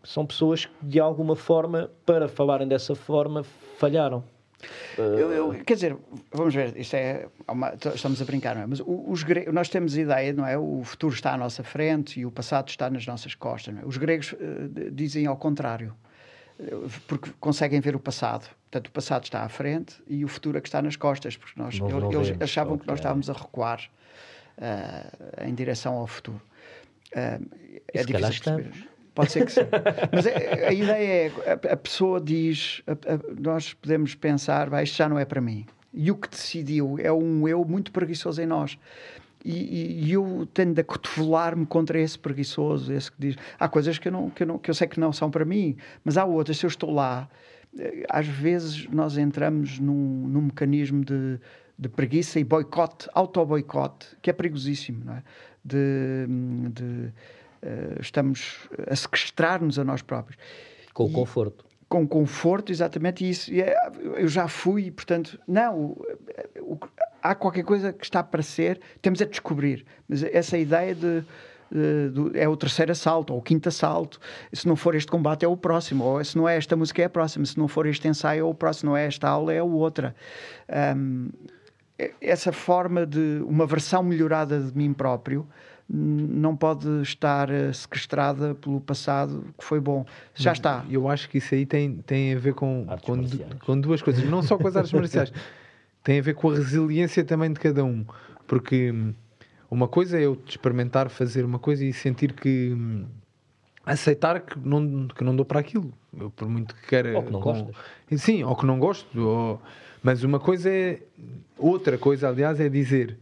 são pessoas que de alguma forma, para falarem dessa forma, falharam. Eu, eu, ah. quer dizer, vamos ver, isto é uma, estamos a brincar, não é? Mas os, gregos, nós temos ideia, não é? O futuro está à nossa frente e o passado está nas nossas costas. É? Os gregos uh, dizem ao contrário, eh, porque conseguem ver o passado. Portanto, o passado está à frente e o futuro é que está nas costas, porque nós, eles, eles achavam okay. que nós estávamos a recuar uh, em direção ao futuro. Uh, é difícil perceber. Estamos. Pode ser que sim. Mas a, a ideia é: a, a pessoa diz, a, nós podemos pensar, ah, isto já não é para mim. E o que decidiu é um eu muito preguiçoso em nós. E, e, eu tendo a cotovelar-me contra esse preguiçoso, esse que diz há coisas que eu, não, que, eu não, que eu sei que não são para mim, mas há outras, se eu estou lá, eh, às vezes nós entramos num, num mecanismo de, de preguiça e boicote, auto-boicote, que é perigosíssimo, não é? de, de eh, estamos a sequestrar-nos a nós próprios. Com o conforto. Com conforto, exatamente, e isso é, eu já fui, portanto, não, o, o, há qualquer coisa que está para ser, temos a descobrir. Mas essa ideia de, é o terceiro assalto, ou o quinto assalto, se não for este combate é o próximo, ou se não é esta música é a próxima, se não for este ensaio é o próximo, não é esta aula é a outra. Um, é, essa forma de uma versão melhorada de mim próprio não pode estar eh, sequestrada pelo passado que foi bom. Já está. Eu acho que isso aí tem, tem a ver com, com, com, duas coisas, não só com as artes marciais, tem a ver com a resiliência também de cada um. Porque hum, uma coisa é eu experimentar fazer uma coisa e sentir que hum, aceitar que não, que não dou para aquilo. Eu, por muito que queira. Ou que não com, Sim, ou que não gosto. Ou, mas uma coisa é. Outra coisa, aliás, é dizer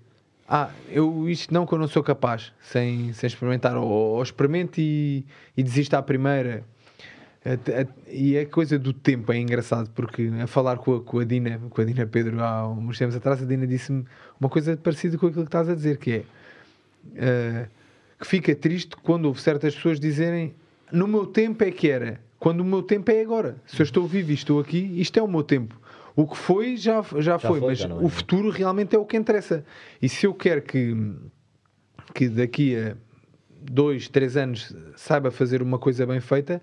ah, eu, isto não que eu não sou capaz, sem, sem experimentar, ou, ou experimento e, e desisto à primeira. e a é coisa do tempo é engraçado, porque a falar com a, com a Dina, com a Dina Pedro, há uns tempos atrás, a Dina disse-me uma coisa parecida com aquilo que estás a dizer, que é uh, que fica triste quando ouve certas pessoas dizerem no meu tempo é que era, quando o meu tempo é agora. Se eu estou vivo e estou aqui, isto é o meu tempo. O que foi, já, já, já foi, foi mas já é. o futuro realmente é o que interessa. E se eu quero que, que daqui a dois, três anos saiba fazer uma coisa bem feita,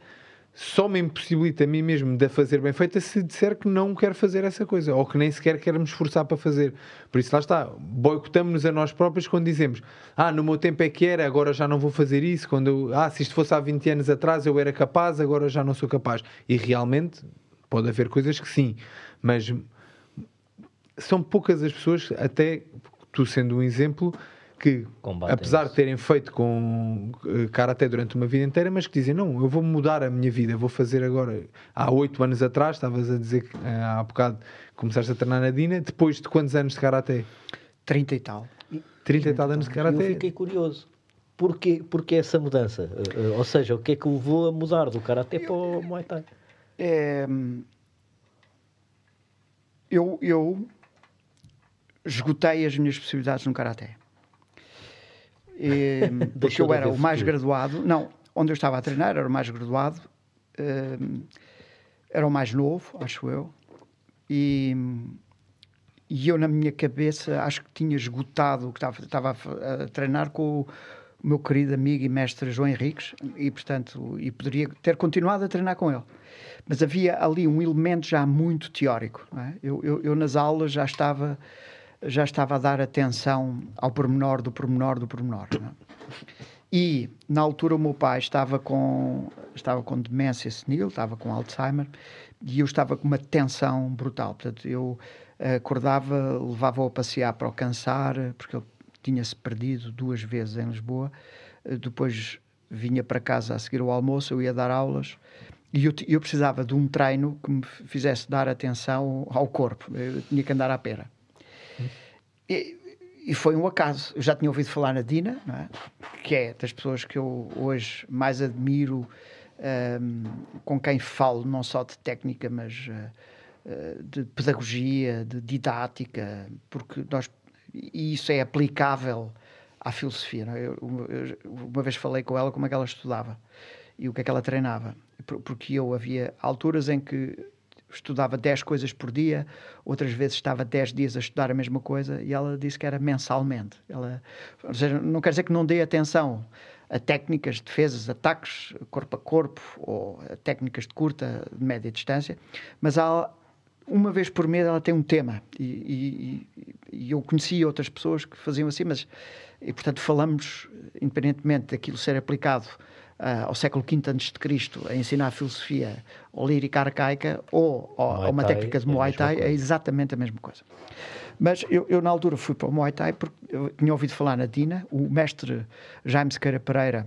só me impossibilita a mim mesmo de a fazer bem feita se disser que não quero fazer essa coisa ou que nem sequer quero me esforçar para fazer. Por isso, lá está, boicotamos-nos a nós próprios quando dizemos: Ah, no meu tempo é que era, agora já não vou fazer isso. Quando eu, ah, se isto fosse há 20 anos atrás eu era capaz, agora já não sou capaz. E realmente pode haver coisas que sim, mas são poucas as pessoas, até tu sendo um exemplo, que apesar isso. de terem feito com karaté eh, durante uma vida inteira, mas que dizem não, eu vou mudar a minha vida, vou fazer agora. Há oito anos atrás, estavas a dizer que eh, há bocado começaste a treinar na Dina, depois de quantos anos de karaté? Trinta e tal. Trinta e tal anos de karaté. Eu fiquei curioso. Porquê, porquê essa mudança? Eh, ou seja, o que é que o levou a mudar do karaté para o Muay Thai? É, eu, eu esgotei as minhas possibilidades no Karaté. E, porque eu era o mais futuro. graduado, não, onde eu estava a treinar era o mais graduado, hum, era o mais novo, acho eu, e, e eu na minha cabeça acho que tinha esgotado o que estava, estava a, a treinar com o meu querido amigo e mestre João Henriques, e portanto, e poderia ter continuado a treinar com ele. Mas havia ali um elemento já muito teórico. É? Eu, eu, eu, nas aulas já estava já estava a dar atenção ao pormenor do pormenor do pormenor. É? E na altura o meu pai estava com estava com demência senil, estava com Alzheimer e eu estava com uma tensão brutal. Portanto, eu acordava, levava-o a passear para o cansar, porque ele tinha-se perdido duas vezes em Lisboa. Depois vinha para casa a seguir o almoço, eu ia dar aulas e eu, eu, precisava de um treino que me fizesse dar atenção ao corpo. Eu tinha que andar à pera. E, e foi um acaso. Eu já tinha ouvido falar na Dina, é? que é das pessoas que eu hoje mais admiro, um, com quem falo não só de técnica, mas uh, de pedagogia, de didática, porque nós e isso é aplicável à filosofia. É? Eu, eu, uma vez falei com ela como é que ela estudava e o que é que ela treinava. Porque eu havia alturas em que estudava 10 coisas por dia, outras vezes estava 10 dias a estudar a mesma coisa, e ela disse que era mensalmente. Ela, ou seja, não quer dizer que não dê atenção a técnicas, defesas, ataques, corpo a corpo, ou a técnicas de curta, de média distância, mas há, uma vez por mês ela tem um tema e, e, e, eu conheci outras pessoas que faziam assim mas e portanto falamos independentemente daquilo ser aplicado uh, ao século V a.C. a ensinar filosofia ou lírica arcaica ou, ou uma técnica de é Muay Thai é, é exatamente a mesma coisa. Mas eu, eu, na altura fui para o Muay Thai porque eu tinha ouvido falar na Dina, o mestre Jaime Sequeira Pereira,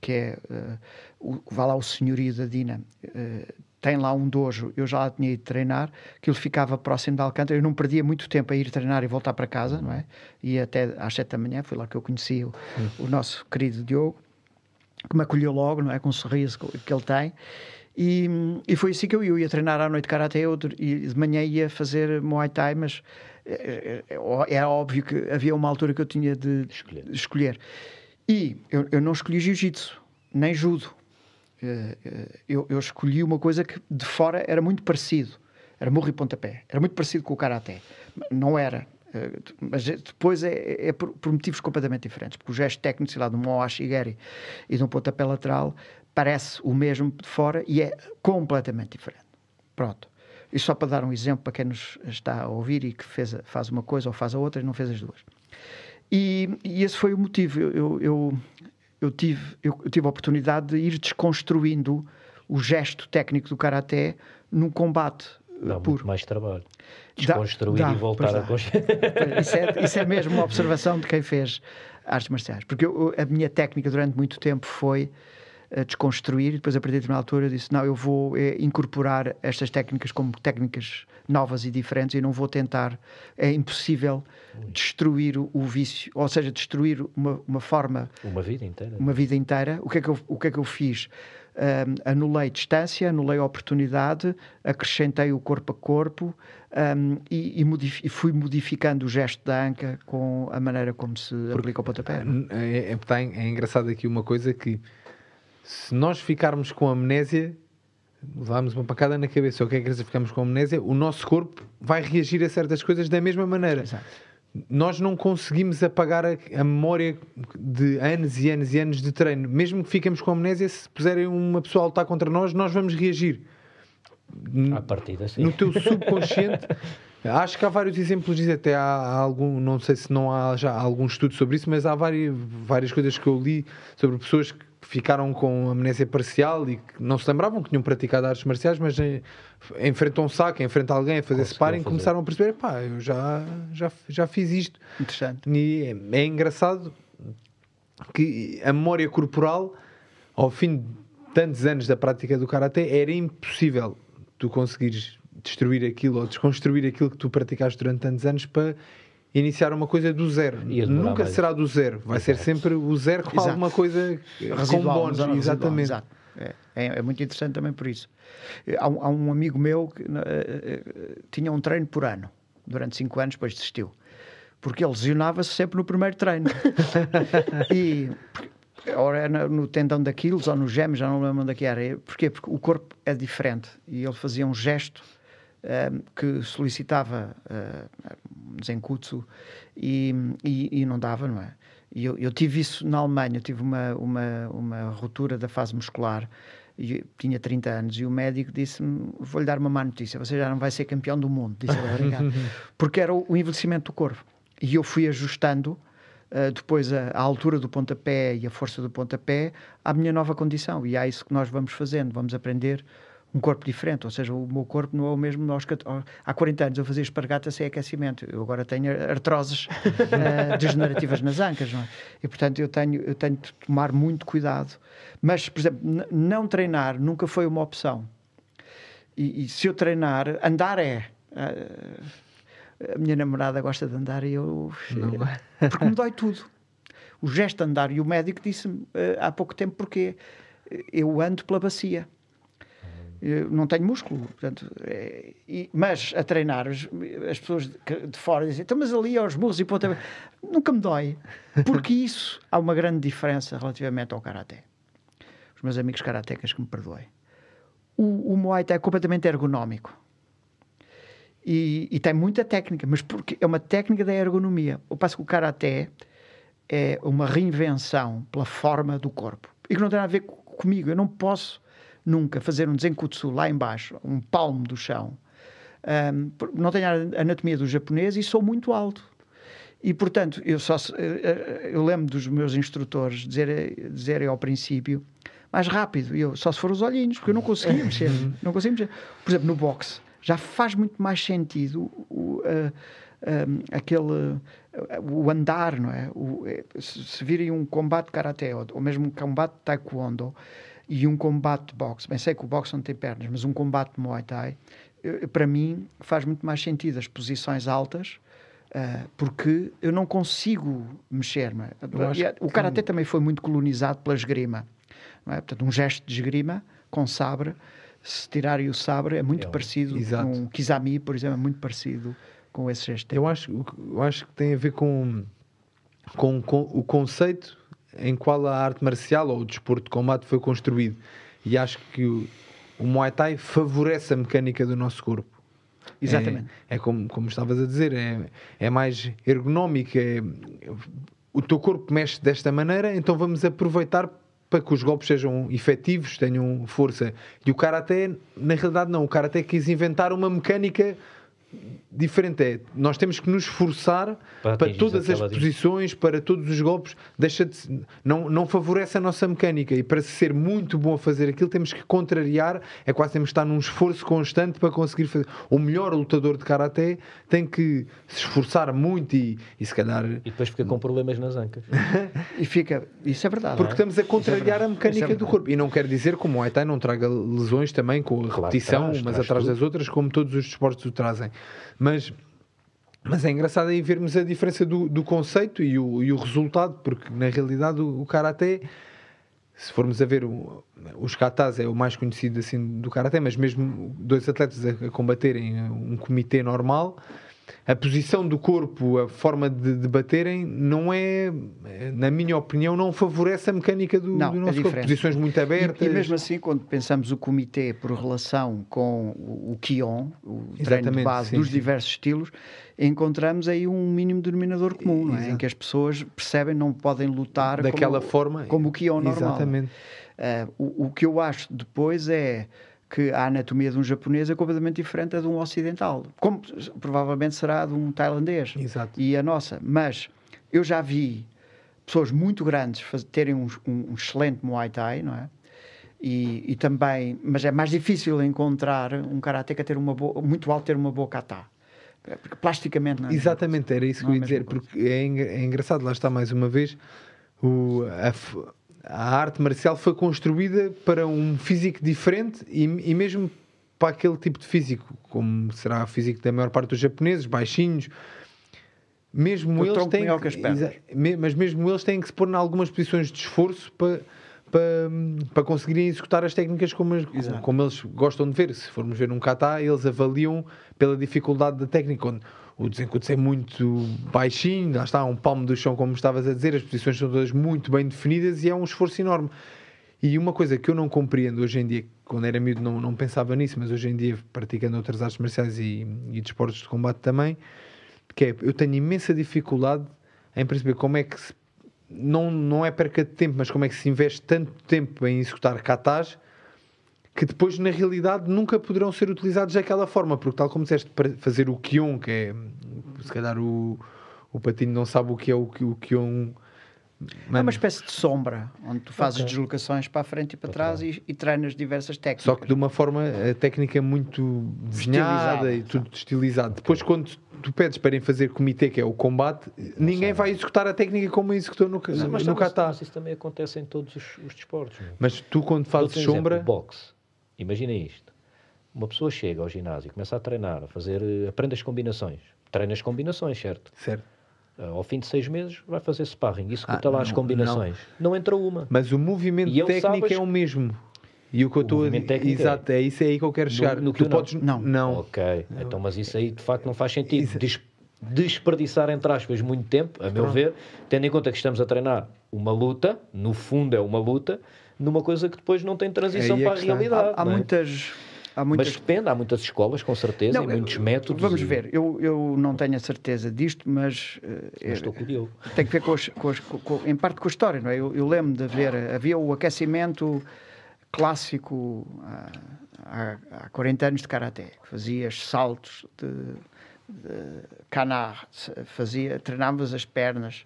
que é, uh, o, vá lá o senhorio da Dina, uh, tem lá um dojo, eu já lá tinha ido treinar, que ele ficava próximo de Alcântara, eu não perdia muito tempo a ir treinar e voltar para casa, não é? E até às sete da manhã, foi lá que eu conheci o, hum. o nosso querido Diogo que me acolheu logo, não é? Com o sorriso que ele tem. E, e, foi assim que eu ia, eu ia treinar à noite karate eu, e de manhã ia fazer muay thai, mas eh, eh, eh, era óbvio que havia uma altura que eu tinha de escolher. De escolher. E eu, eu, não escolhi jiu-jitsu, nem judo. Eu, eu, escolhi uma coisa que de fora era muito parecido. Era morro e pontapé. Era muito parecido com o karaté. Não era. Eh, mas eh, depois é, é por, por, motivos completamente diferentes, porque o gesto técnico, sei lá, de um Moash e de um pontapé lateral parece o mesmo de fora e é completamente diferente. Pronto. E só para dar um exemplo para quem nos está a ouvir e que fez, faz uma coisa ou faz a outra e não fez as duas. E, e esse foi o motivo. Eu, eu, eu, tive, eu, tive, a oportunidade de ir desconstruindo o gesto técnico do Karaté num combate eh, Dá puro. mais trabalho desconstruir dá, dá, e voltar a construir. Isso é, isso é mesmo uma observação de quem fez artes marciais. Porque eu, a minha técnica durante muito tempo foi eh, desconstruir e depois a partir de uma altura eu disse não, eu vou é, incorporar estas técnicas como técnicas novas e diferentes e não vou tentar, é impossível destruir o, o vício, ou seja, destruir uma, uma forma... Uma vida inteira. Uma vida inteira. O que é que eu, o que é que eu fiz? um, anulei distância, anulei oportunidade, acrescentei o corpo a corpo um, e, e, modifi fui modificando o gesto da anca com a maneira como se Porque, aplica o pontapé. Ah, é, é, tá, é engraçado aqui uma coisa que se nós ficarmos com amnésia, levámos uma pancada na cabeça, ou que é que ficamos com amnésia, o nosso corpo vai reagir a certas coisas da mesma maneira. Exato nós não conseguimos apagar a, a, memória de anos e anos e anos de treino. Mesmo que fiquemos com amnésia, se puserem uma pessoa a lutar contra nós, nós vamos reagir. a partida, daí. No teu subconsciente. acho que há vários exemplos disso, até há, há, algum, não sei se não há já algum estudo sobre isso, mas há várias, várias coisas que eu li sobre pessoas que ficaram com amnésia parcial e que não se lembravam que tinham praticado artes marciais, mas em, eh, frente a um saco, em frente a alguém a fazer sparring, fazer. começaram a perceber: pá, eu já, já, já fiz isto. Interessante. E é, é engraçado que a memória corporal, ao fim de tantos anos da prática do karaté, era impossível tu conseguires destruir aquilo ou desconstruir aquilo que tu praticaste durante tantos anos para iniciar uma coisa do zero. Nunca mais. será do zero. Vai Exato. ser sempre o zero com Exato. alguma coisa residual, com bónus. Exatamente. É, é, é, muito interessante também por isso. Eh, há, há um amigo meu que uh, uh, tinha um treino por ano, durante cinco anos, depois desistiu. Porque ele lesionava-se sempre no primeiro treino. e ou era no tendão daquilo, ou no gêmeo, já não lembro onde é que era. Porquê? Porque o corpo é diferente. E ele fazia um gesto eh, que solicitava uh, eh, Zenkutsu e, e, e, não dava, não é? E eu, eu tive isso na Alemanha, eu tive uma, uma, uma ruptura da fase muscular e tinha 30 anos e o médico disse-me: Vou-lhe dar uma má notícia, você já não vai ser campeão do mundo. Disse obrigado. Porque era o envelhecimento do corpo. E eu fui ajustando uh, depois a, a, altura do pontapé e a força do pontapé à minha nova condição. E é isso que nós vamos fazendo, vamos aprender um corpo diferente, ou seja, o meu corpo não é o mesmo aos, há 40 anos eu fazia espargata sem aquecimento, eu agora tenho artroses uh, degenerativas nas ancas, é? E portanto eu tenho, eu tenho de tomar muito cuidado. Mas, por exemplo, não treinar nunca foi uma opção. E, e se eu treinar, andar é. Uh, a minha namorada gosta de andar e eu. Não. Eh, porque me dói tudo. O gesto de andar, e o médico disse-me uh, há pouco tempo porque eu ando pela bacia não tenho músculo. Portanto, é, e, mas a treinar, as, as pessoas de, de, fora dizem, então, mas ali aos murros e ponta. Nunca me dói. Porque isso há uma grande diferença relativamente ao karaté. Os meus amigos karatecas que me perdoem. O, o Muay Thai é completamente ergonómico. E, e, tem muita técnica, mas porque é uma técnica da ergonomia. O passo que o karaté é uma reinvenção pela forma do corpo. E que não tem nada a ver comigo. Eu não posso nunca fazer um desencutsu lá embaixo, um palmo do chão, um, não tenho a anatomia do japonês e sou muito alto. E, portanto, eu, só, eh, eh, eu lembro dos meus instrutores dizerem, dizerem ao princípio mais rápido, eu, só se for os olhinhos, porque eu não conseguia mexer. não conseguia mexer. Por exemplo, no boxe, já faz muito mais sentido o, uh, um, aquele o andar, não é? O, eh, se virem um combate de karaté ou, ou mesmo um combate de taekwondo, e um combate de boxe. Bem, sei que o boxe não tem pernas, mas um combate de Muay Thai, para mim, faz muito mais sentido as posições altas, Uh, porque eu não consigo mexer-me. É? O cara até também foi muito colonizado pela esgrima. É? Portanto, um gesto de esgrima com sabre, se tirarem o sabre, é muito é, parecido exato. com o Kizami, por exemplo, é muito parecido com esse gesto. Eu acho, eu acho que tem a ver com, com, com o conceito em qual a arte marcial ou o desporto de combate foi construído. E acho que o, o Muay Thai favorece a mecânica do nosso corpo. Exatamente. É, é como, como estavas a dizer, é, é mais ergonómica. É, o teu corpo mexe desta maneira, então vamos aproveitar para que os golpes sejam efetivos, tenham força. E o Karate, na realidade, não. O até quis inventar uma mecânica diferente é, nós temos que nos esforçar para, para todas as posições, para todos os golpes, deixa de, não, não favorece a nossa mecânica e para ser muito bom a fazer aquilo temos que contrariar, é quase temos que estar num esforço constante para conseguir fazer. O melhor lutador de karaté tem que se esforçar muito e, e se calhar... E depois fica com problemas nas ancas. e fica, isso é verdade. Porque é? estamos a é contrariar é a mecânica é do corpo e não quer dizer que o Muay Thai não traga lesões também com a claro, repetição, traz, mas traz atrás tudo. das outras como todos os desportos o trazem. Mas, mas é engraçado aí vermos a diferença do, do conceito e o, e o resultado, porque na realidade o, o Karaté se formos a ver o, os katas é o mais conhecido assim do karaté, mas mesmo dois atletas a, a combaterem um comitê normal a posição do corpo, a forma de, de baterem, não é, na minha opinião, não favorece a mecânica do, não, do é nosso corpo. Posições muito abertas. E, e, mesmo assim, quando pensamos o comitê por relação com o, o Kion, o Exatamente, treino de base sim, dos sim. diversos estilos, encontramos aí um mínimo denominador comum, é? em que as pessoas percebem não podem lutar daquela como, forma, como o Kion normal. Exatamente. Uh, o, o que eu acho depois é que a anatomia de um japonês é completamente diferente da de um ocidental, como provavelmente será de um tailandês Exato. e a nossa. Mas eu já vi pessoas muito grandes terem um, um, um, excelente Muay Thai, não é? E, e, também, mas é mais difícil encontrar um karateca ter uma boa, muito alto ter uma boa kata. É, porque plasticamente não é Exatamente, era isso que eu é ia dizer, coisa. porque é, é, engraçado, lá está mais uma vez o, a, a arte marcial foi construída para um físico diferente e, e mesmo para aquele tipo de físico, como será o físico da maior parte dos japoneses, baixinhos. Mesmo o eles têm que, que mas mesmo eles têm que se pôr em algumas posições de esforço para, para, para conseguirem executar as técnicas como, como, eles gostam de ver. Se formos ver um kata, eles avaliam pela dificuldade da técnica. Onde, o desencontro é muito baixinho, lá está, um palmo do chão, como estavas a dizer, as posições são todas muito bem definidas e é um esforço enorme. E uma coisa que eu não compreendo hoje em dia, quando era miúdo não, não pensava nisso, mas hoje em dia, praticando outras artes marciais e, e desportos de combate também, que é, eu tenho imensa dificuldade em perceber como é que se, não, não é perca de tempo, mas como é que se investe tanto tempo em executar katas que depois na realidade nunca poderão ser utilizados daquela forma, porque tal como disseste, para fazer o Kion, que é se calhar o, o patinho não sabe o que é o, o Kion. Mano. É uma espécie de sombra onde tu fazes okay. deslocações para a frente e para, trás, E, e, treinas diversas técnicas. Só que de uma forma a eh, técnica muito desenhada e tudo estilizado. Depois, quando tu pedes para fazer comitê, que é o combate, não ninguém vai executar a técnica como executou no, não, mas Catar. Mas isso também acontece em todos os, os desportos. É? Mas tu, quando fazes sombra. Exemplo, boxe Imagina isto. Uma pessoa chega ao ginásio, começa a treinar, a fazer, eh, aprende as combinações. Treina as combinações, certo? Certo. Eh, ao fim de seis meses vai fazer sparring, executa ah, lá as combinações. Não. não uma. Mas o movimento técnico sabes... é o mesmo. E o que eu estou a é. exato, é isso aí que eu quero chegar. No, no que tu não. podes não. não. Ok, não. então, mas isso aí de facto não faz sentido. Isso. É- Des desperdiçar, entre aspas, muito tempo, a meu ver, tendo em conta que estamos a treinar uma luta, no fundo é uma luta, numa coisa que depois não tem transição é, para a realidade. Há, há é? muitas. Há muitas... Mas depende, há muitas escolas, com certeza, não, e muitos eu, métodos. Vamos e... ver, eu, eu não tenho a certeza disto, mas. Eh, mas estou curioso. Eh, tem que ver com, com, com em parte com a história, não é? Eu, eu lembro de haver. Havia o aquecimento clássico há, há, há 40 anos de karaté, que fazias saltos de, de canar, eh, fazia, treinavas as pernas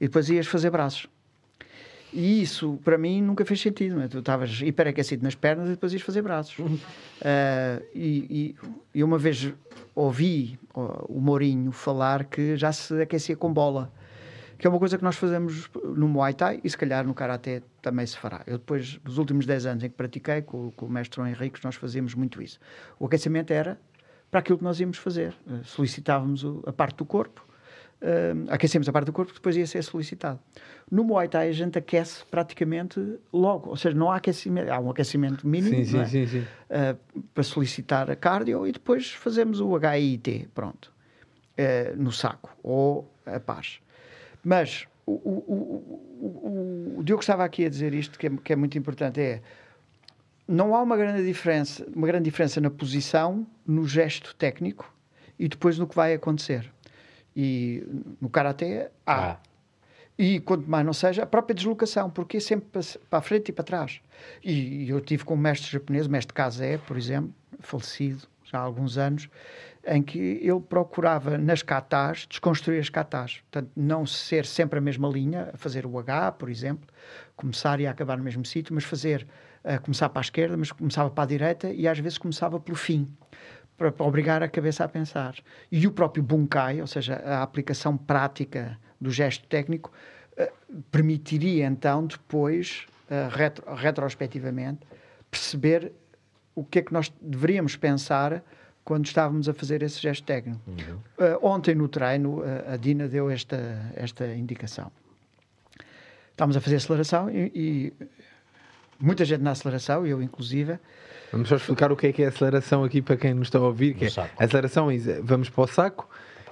e depois ias fazer braços. E isso, para mim, nunca fez sentido. É? Tu estavas hiperaquecido nas pernas e depois ias fazer braços. uh, e, e, e, uma vez ouvi o Mourinho falar que já se aquecia com bola, que é uma coisa que nós fazemos no Muay Thai e se calhar no Karate também se fará. Eu depois, nos últimos 10 anos em que pratiquei com, com o mestre Henrique, nós fazíamos muito isso. O aquecimento era para aquilo que nós íamos fazer. Eh, solicitávamos a parte do corpo Uh, aquecemos a parte do corpo que depois ia ser solicitado. No Muay Thai a gente aquece praticamente logo, ou seja, não há aquecimento, há um aquecimento mínimo sim, é? sim, sim, uh, para solicitar a cardio e depois fazemos o HIT, pronto, uh, no saco ou a paz. Mas o, o, o, o, Diogo estava aqui a dizer isto que é, que é muito importante é não há uma grande diferença, uma grande diferença na posição, no gesto técnico e depois no que vai acontecer. E no karatê há. Ah. E quanto mais não seja, a própria deslocação, porque é sempre para a frente e para trás. E eu tive com um mestre japonês, o mestre Kazé, por exemplo, falecido já há alguns anos, em que ele procurava nas katas desconstruir as katas. Portanto, não ser sempre a mesma linha, fazer o H, por exemplo, começar e acabar no mesmo sítio, mas fazer uh, começar para a esquerda, mas começava para a direita e às vezes começava pelo fim para, obrigar a cabeça a pensar. E o próprio Bunkai, ou seja, a aplicação prática do gesto técnico, eh, permitiria então depois, eh, retro, retrospectivamente, perceber o que é que nós deveríamos pensar quando estávamos a fazer esse gesto técnico. Uhum. Uh, ontem no treino, a Dina deu esta, esta indicação. Estávamos a fazer aceleração e, e muita gente na aceleração, eu inclusive. Vamos só explicar o que é que é aceleração aqui para quem nos está a ouvir. Que é aceleração é vamos para o saco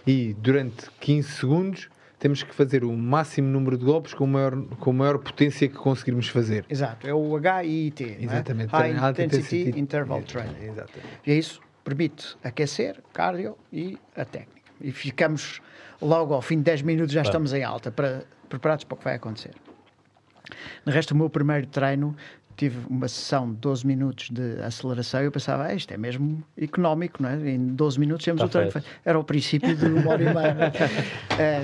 e durante 15 segundos temos que fazer o máximo número de golpes com a maior, com maior potência que conseguirmos fazer. Exato, é o HIT. É? Exatamente, é? High Intensity, Intensity Interval Training. Exatamente. E é isso, permite aquecer, cardio e a técnica. E ficamos logo ao fim de 10 minutos já estamos em alta, para, preparados para o que vai acontecer. De resto, o meu primeiro treino tive uma sessão de 12 minutos de aceleração e eu pensava, ah, isto é mesmo económico, não é? Em 12 minutos temos Está o treino feito. Era o princípio de uma hora e meia.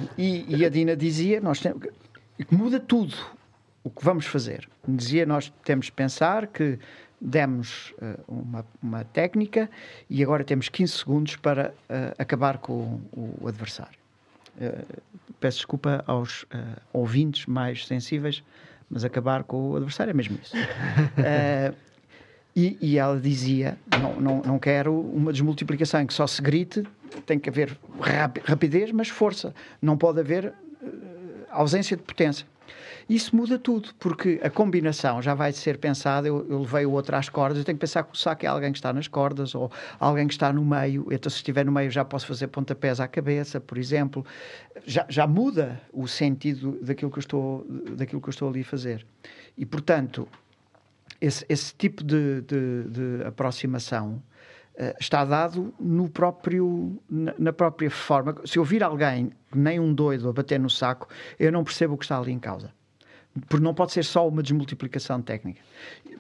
uh, e, e, a Dina dizia, nós temos, muda tudo o que vamos fazer. Dizia, nós temos de pensar que demos uh, uma, uma, técnica e agora temos 15 segundos para uh, acabar com o, o adversário. peço desculpa aos ouvintes mais sensíveis, mas acabar com o adversário é mesmo isso. uh, e, e, ela dizia: não, não, não quero uma desmultiplicação em que só se grite, tem que haver rapidez, mas força. Não pode haver eh, ausência de potência. Isso muda tudo, porque a combinação já vai ser pensada. Eu, eu levei o outro às cordas, eu tenho que pensar que o saco é alguém que está nas cordas ou alguém que está no meio. Então, se estiver no meio, já posso fazer pontapés à cabeça, por exemplo. Já, já muda o sentido daquilo que, eu estou, daquilo que eu estou ali a fazer. E, portanto, esse, esse tipo de, de, de aproximação eh, está dado no próprio, na própria forma. Se ouvir alguém, nem um doido, a bater no saco, eu não percebo o que está ali em causa. Porque não pode ser só uma desmultiplicação técnica.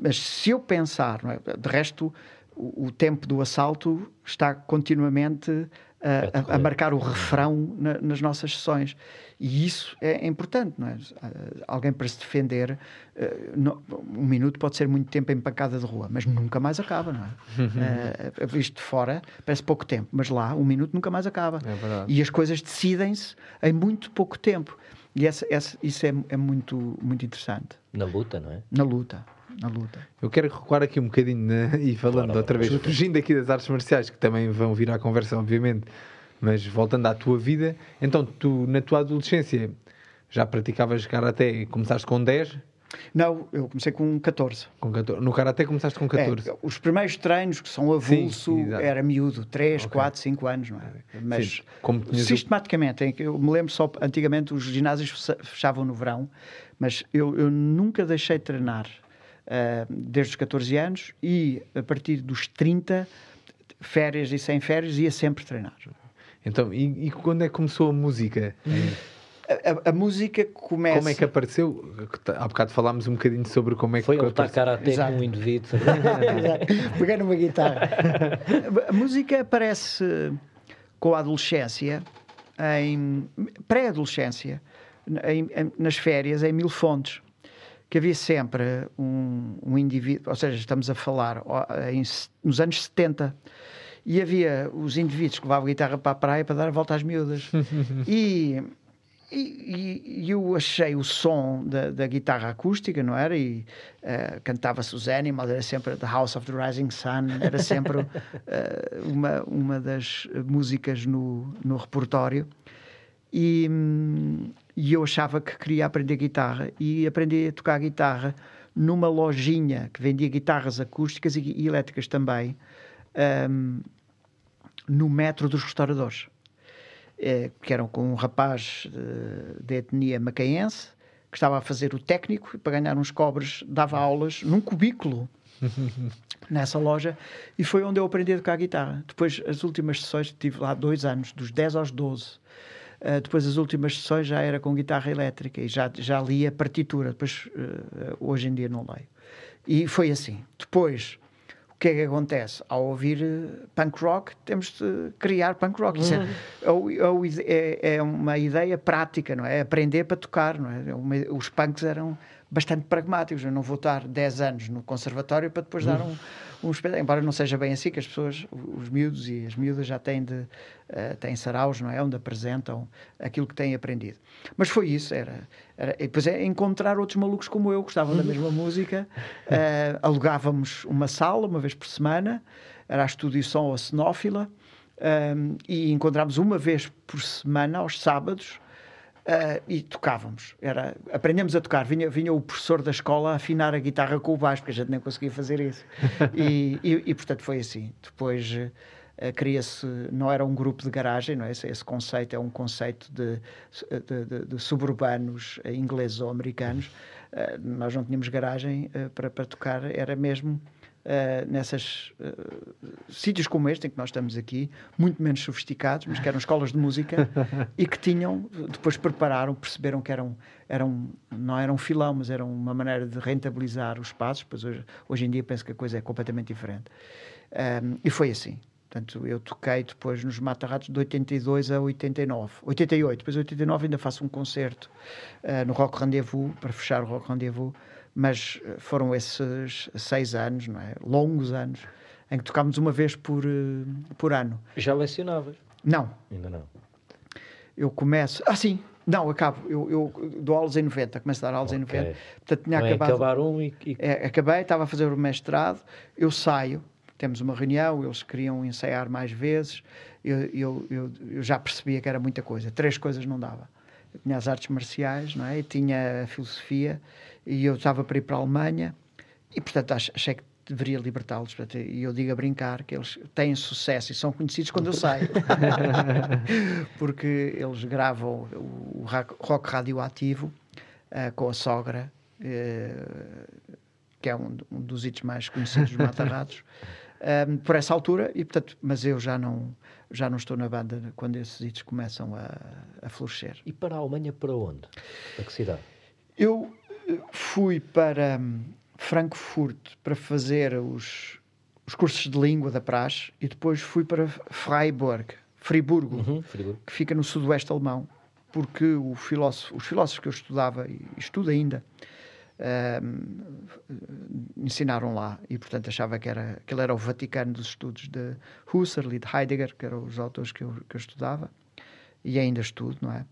Mas se eu pensar, é? de resto, o, o, tempo do assalto está continuamente a, a, a marcar o refrão na, nas nossas sessões. E isso é importante, não é? Alguém para se defender, eh, um minuto pode ser muito tempo em pancada de rua, mas nunca mais acaba, não é? uh, visto de fora, parece pouco tempo, mas lá um minuto nunca mais acaba. É e as coisas decidem-se em muito pouco tempo. E essa, essa, isso é, é muito, muito interessante. Na luta, não é? Na luta na luta. Eu quero recuar aqui um bocadinho né? e falando claro, outra vez, fugindo aqui das artes marciais, que também vão vir à conversa, obviamente, mas voltando à tua vida, então tu, na tua adolescência, já praticavas karaté e começaste com 10, não, eu comecei com 14. Com 14. No Karate começaste com 14? É, os primeiros treinos, que são avulso, Sim, era miúdo, 3, okay. 4, 5 anos, não é? Mas Sim, sistematicamente, em eu me lembro só, antigamente os ginásios fechavam no verão, mas eu, eu nunca deixei de treinar uh, desde os 14 anos e a partir dos 30, férias e sem férias, ia sempre treinar. Então, e, e quando é que começou a música? É. A, a, música começa. Como é que apareceu? Tá- há bocado falámos um bocadinho sobre como é que. Foi ele tocar karate com um indivíduo. Pegar numa guitarra. A música aparece com a adolescência, em pré-adolescência, nas férias, em mil fontes. Que havia sempre um, um indivíduo, ou seja, estamos a falar em, nos anos 70 e havia os indivíduos que levavam guitarra para a praia para dar a volta às miúdas. e e, e, eu achei o som da, da guitarra acústica, não era? E uh, eh, cantava-se os Animals, era sempre The House of the Rising Sun, era sempre uh, uma, uma das músicas no, no repertório. E, e eu achava que queria aprender guitarra e aprendi a tocar guitarra numa lojinha que vendia guitarras acústicas e, e elétricas também um, ehm, no metro dos restauradores. É, que eram com um rapaz de, eh, de etnia macaense, que estava a fazer o técnico e para ganhar uns cobres dava aulas num cubículo nessa loja e foi onde eu aprendi a tocar guitarra. Depois, as últimas sessões, tive lá dois anos, dos 10 aos 12. Uh, eh, depois, as últimas sessões já era com guitarra elétrica e já, já lia partitura. Depois, uh, hoje em dia, não leio. E foi assim. Depois, que é que acontece? Ao ouvir eh, punk rock, temos de criar punk rock. Isso é, uhum. é, é, é, é, uma ideia prática, não é? é aprender para tocar, não é? Os punks eram bastante pragmáticos. Eu não vou estar 10 anos no conservatório para depois uhum. dar um um espetáculo, embora não seja bem assim, que as pessoas, os miúdos e as miúdas já têm, de, uh, têm saraus, não é? Onde apresentam aquilo que têm aprendido. Mas foi isso, era. era e depois é encontrar outros malucos como eu, que gostavam da mesma música. Uh, alugávamos uma sala, uma vez por semana, era a Estúdio Som ou a Cenófila. Eh, e encontrávamos uma vez por semana, aos sábados, Uh, e tocávamos. Era, aprendemos a tocar. Vinha, vinha o professor da escola a afinar a guitarra com o baixo, porque a gente nem conseguia fazer isso. e, e, e, portanto, foi assim. Depois uh, cria-se. Não era um grupo de garagem, não é? Esse, esse conceito é um conceito de, de, de, de suburbanos ingleses ou americanos. Uh, nós não tínhamos garagem para, para tocar, era mesmo Uh, nessas uh, sítios como este em que nós estamos aqui, muito menos sofisticados, mas que eram escolas de música e que tinham, depois prepararam, perceberam que eram, eram não eram um filão, mas eram uma maneira de rentabilizar os espaços, pois hoje, hoje em dia penso que a coisa é completamente diferente. Um, ehm, e foi assim. Portanto, eu toquei depois nos Mata-Ratos de 82 a 89. 88, depois de 89 ainda faço um concerto uh, no Rock Rendezvous, para fechar o Rock Rendezvous, mas eh, foram esses seis anos, não é? longos anos, em que tocámos uma vez por, eh, por ano. Já lecionavas? Não. Ainda não. Eu começo. Ah, sim, não, acabo. Eu, eu dou aulas em 90, começo a dar aulas okay. em 90. Portanto, tinha não é acabado. É acabar um e... É, acabei, estava a fazer o mestrado, eu saio, temos uma reunião, eles queriam ensaiar mais vezes, eu, eu, eu, eu já percebia que era muita coisa. Três coisas não dava tinha as artes marciais, não é? E tinha a filosofia e eu estava para ir para a Alemanha e, portanto, achei que deveria libertá-los. E eu digo a brincar que eles têm sucesso e são conhecidos quando eu saio. Porque eles gravam o rock radioativo uh, com a sogra, uh, que é um, um, dos hits mais conhecidos dos Matarrados, um, eh, por essa altura. E, portanto, mas eu já não já não estou na banda quando esses hits começam a, a florescer. E para a Alemanha, para onde? Para que cidade? Eu eh, fui para hum, Frankfurt para fazer os, os cursos de língua da Praxe e depois fui para Freiburg, Friburgo, uhum, Friburgo, que fica no sudoeste alemão, porque filósofo, os filósofos que eu estudava e estudo ainda Ehm, ensinaram lá e portanto achava que era que ele era o Vaticano dos estudos de Husserl e de Heidegger que eram os autores que eu, que eu estudava e ainda estudo não é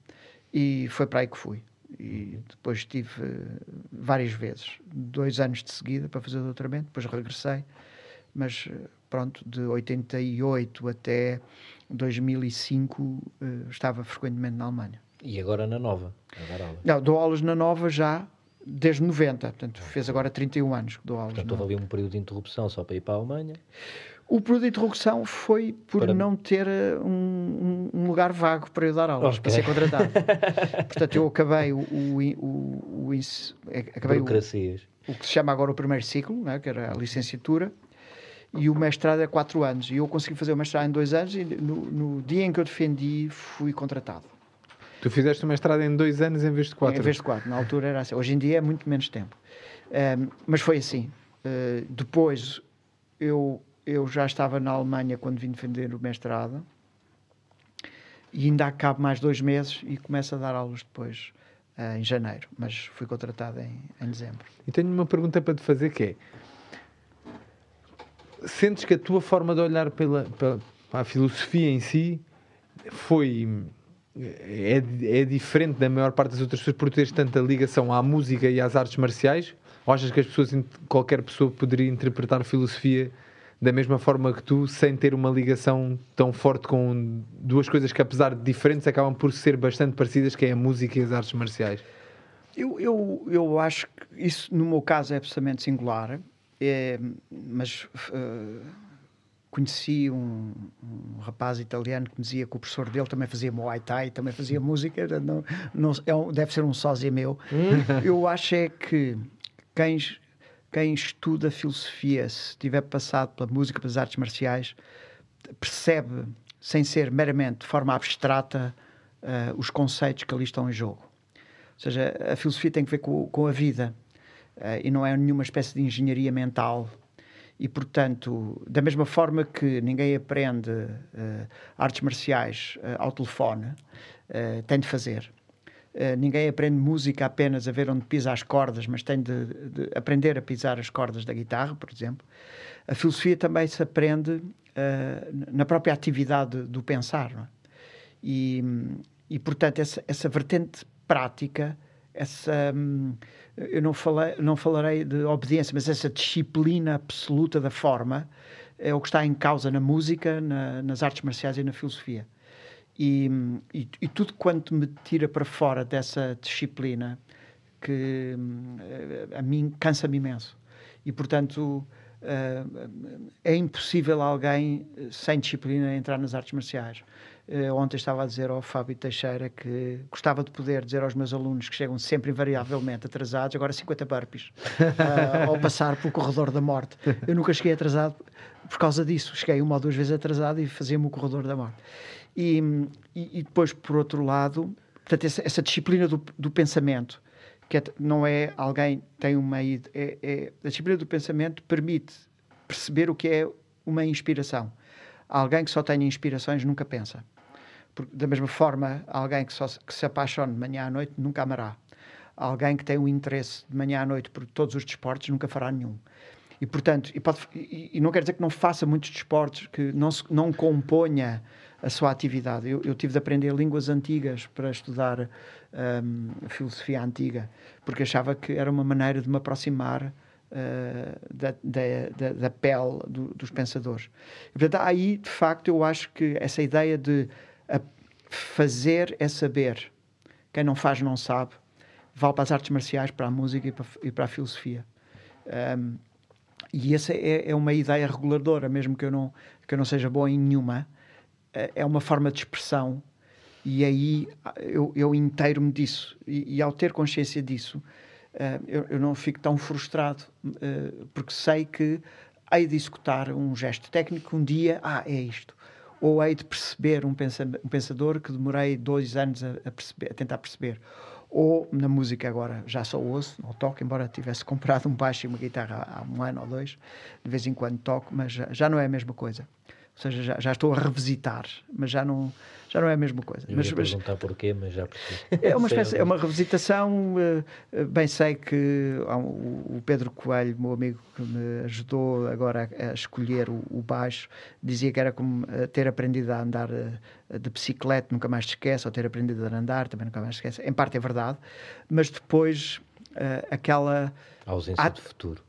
e foi para aí que fui e depois estive eh, várias vezes dois anos de seguida para fazer o doutoramento depois regressei mas eh, pronto de 88 até 2005 eh, estava frequentemente na Alemanha e agora na Nova? Não, dou aulas na Nova já desde 90, portanto fez agora 31 anos que dou aulas. Portanto, houve é? ali um período de interrupção só para ir para a Alemanha. O período de interrupção foi por para... não ter eh, um, um, lugar vago para eu dar aulas, okay. para ser contratado. Portanto, eu acabei o, o, o, o é, acabei o, o, que se chama agora o primeiro ciclo, né, que era a licenciatura, e o mestrado é quatro anos. E eu consegui fazer o mestrado em dois anos e no, no dia em que eu defendi fui contratado. Tu fizeste uma estrada em dois anos em vez de quatro? Em vez de quatro, na altura era assim. Hoje em dia é muito menos tempo. Um, mas foi assim. Uh, depois, eu, eu já estava na Alemanha quando vim defender o mestrado e ainda acabo mais dois meses e começo a dar aulas depois uh, em janeiro, mas fui contratado em, em dezembro. E tenho uma pergunta para te fazer que é sentes que a tua forma de olhar pela, pela a filosofia em si foi é, é diferente da maior parte das outras pessoas por teres tanta ligação à música e às artes marciais? Ou achas que as pessoas, qualquer pessoa poderia interpretar filosofia da mesma forma que tu, sem ter uma ligação tão forte com duas coisas que, apesar de diferentes, acabam por ser bastante parecidas, que é a música e as artes marciais? Eu, eu, eu acho que isso, no meu caso, é absolutamente singular, é, mas uh, conheci um, um, rapaz italiano que me dizia que o professor dele também fazia Muay Thai, também fazia música, não, não, é um, deve ser um sósia meu. Hum. Eu acho é que quem, quem estuda filosofia, se tiver passado pela música, pelas artes marciais, percebe, sem ser meramente de forma abstrata, uh, os conceitos que ali estão em jogo. Ou seja, a filosofia tem que ver com, com a vida uh, e não é nenhuma espécie de engenharia mental e, portanto, da mesma forma que ninguém aprende uh, artes marciais uh, ao telefone, uh, tem de fazer. ninguém aprende música apenas a ver onde pisa as cordas, mas tem de, de aprender a pisar as cordas da guitarra, por exemplo. A filosofia também se aprende na própria atividade do pensar. É? E, e, portanto, essa, essa vertente prática essa hum, eu não falei não falarei de obediência mas essa disciplina absoluta da forma é o que está em causa na música na, nas artes marciais e na filosofia e, hum, e, e, tudo quanto me tira para fora dessa disciplina que hum, eh, a mim cansa-me imenso e portanto eh, é impossível alguém eh, sem disciplina entrar nas artes marciais eh, ontem estava a dizer ao Fábio Teixeira que gostava de poder dizer aos meus alunos que chegam sempre invariavelmente atrasados, agora 50 burpees, uh, ao passar pelo corredor da morte. Eu nunca cheguei atrasado por causa disso. Cheguei uma ou duas vezes atrasado e fazia-me o corredor da morte. E, e, e, depois, por outro lado, portanto, essa, essa disciplina do, do, pensamento, que é, não é alguém tem uma... É, é, a disciplina do pensamento permite perceber o que é uma inspiração. Alguém que só tem inspirações nunca pensa. Porque, da mesma forma, alguém que, só, que se apaixone de manhã à noite nunca amará. Alguém que tem um interesse de manhã à noite por todos os desportos nunca fará nenhum. E, portanto, e, pode, e, e não quer dizer que não faça muitos desportos, que não, se, não componha a sua atividade. Eu, eu, tive de aprender línguas antigas para estudar um, filosofia antiga, porque achava que era uma maneira de me aproximar Uh, da, da, da, pele do, dos pensadores. E, portanto, aí, de facto, eu acho que essa ideia de fazer é saber. Quem não faz não sabe. Vale para as artes marciais, para a música e para, e para a filosofia. Um, e essa é, é, uma ideia reguladora, mesmo que eu não, que eu não seja boa em nenhuma. É, é uma forma de expressão. E aí eu, eu inteiro-me disso. E, e, ao ter consciência disso, uh, eu, eu, não fico tão frustrado, uh, porque sei que hei de executar um gesto técnico um dia, ah, é isto ou hei de perceber um, pensador que demorei dois anos a, a, perceber, a tentar perceber. Ou na música agora já só ouço, não toco, embora tivesse comprado um baixo e uma guitarra há um ano ou dois, de vez em quando toco, mas já, já não é a mesma coisa. Ou seja, já, já estou a revisitar, mas já não já não é a mesma coisa. Eu mas, mas perguntar porquê, mas já percebi. É uma espécie, é uma revisitação. Eh, bem sei que o Pedro Coelho, meu amigo que me ajudou agora a, escolher o, o, baixo, dizia que era como eh, ter aprendido a andar eh, de bicicleta, nunca mais te esquece, ou ter aprendido a andar, também nunca mais te esquece. Em parte é verdade, mas depois aquela... A ausência a... de futuro.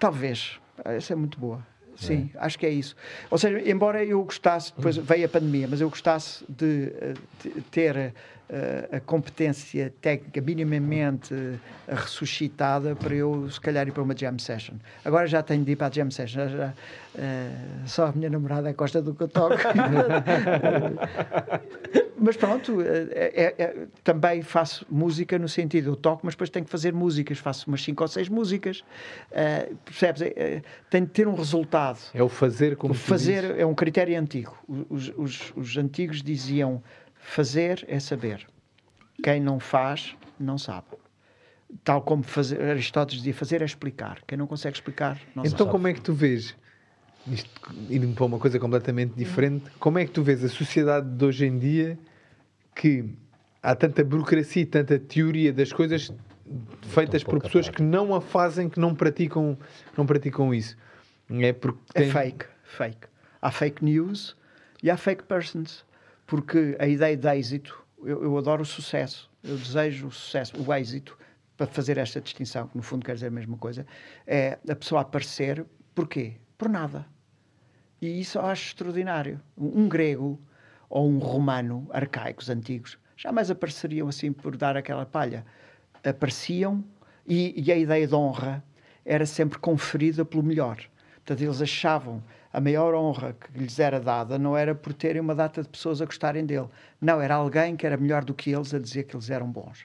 Talvez. Essa é muito boa. Sim, é? acho que é isso. Ou seja, embora eu gostasse, depois hum. veio a pandemia, mas eu gostasse de, eh, de ter uh, a competência técnica minimamente eh, ressuscitada para eu, se calhar, ir para uma jam session. Agora já tenho de ir para a jam session. Já, uh, só a minha namorada gosta do que eu toco. mas pronto, é, é, também faço música no sentido, eu toco, mas depois tenho que fazer músicas, faço umas 5 ou 6 músicas, uh, percebes? É, tem de ter um resultado. É o fazer como o fazer é um critério antigo. Os, os, os antigos diziam Fazer é saber. Quem não faz, não sabe. Tal como fazer, Aristóteles dizia, fazer é explicar. Quem não consegue explicar, não então, sabe. Então, como é que tu vês, isto, indo para uma coisa completamente diferente, como é que tu vês a sociedade de hoje em dia que há tanta burocracia e tanta teoria das coisas feitas por pessoas parte. que não a fazem, que não praticam, não praticam isso? É, porque é tem... é fake, fake. Há fake news e há fake persons porque a ideia de êxito, eu, eu adoro o sucesso, eu desejo o sucesso, o êxito, para fazer esta distinção, que no fundo quer dizer a mesma coisa, é a pessoa aparecer, porquê? Por nada. E isso eu acho extraordinário. Um grego ou um romano, arcaicos, antigos, jamais apareceriam assim por dar aquela palha. Apareciam e, e a ideia de honra era sempre conferida pelo melhor. Portanto, eles achavam a maior honra que lhes era dada não era por terem uma data de pessoas a gostarem dele. Não, era alguém que era melhor do que eles a dizer que eles eram bons.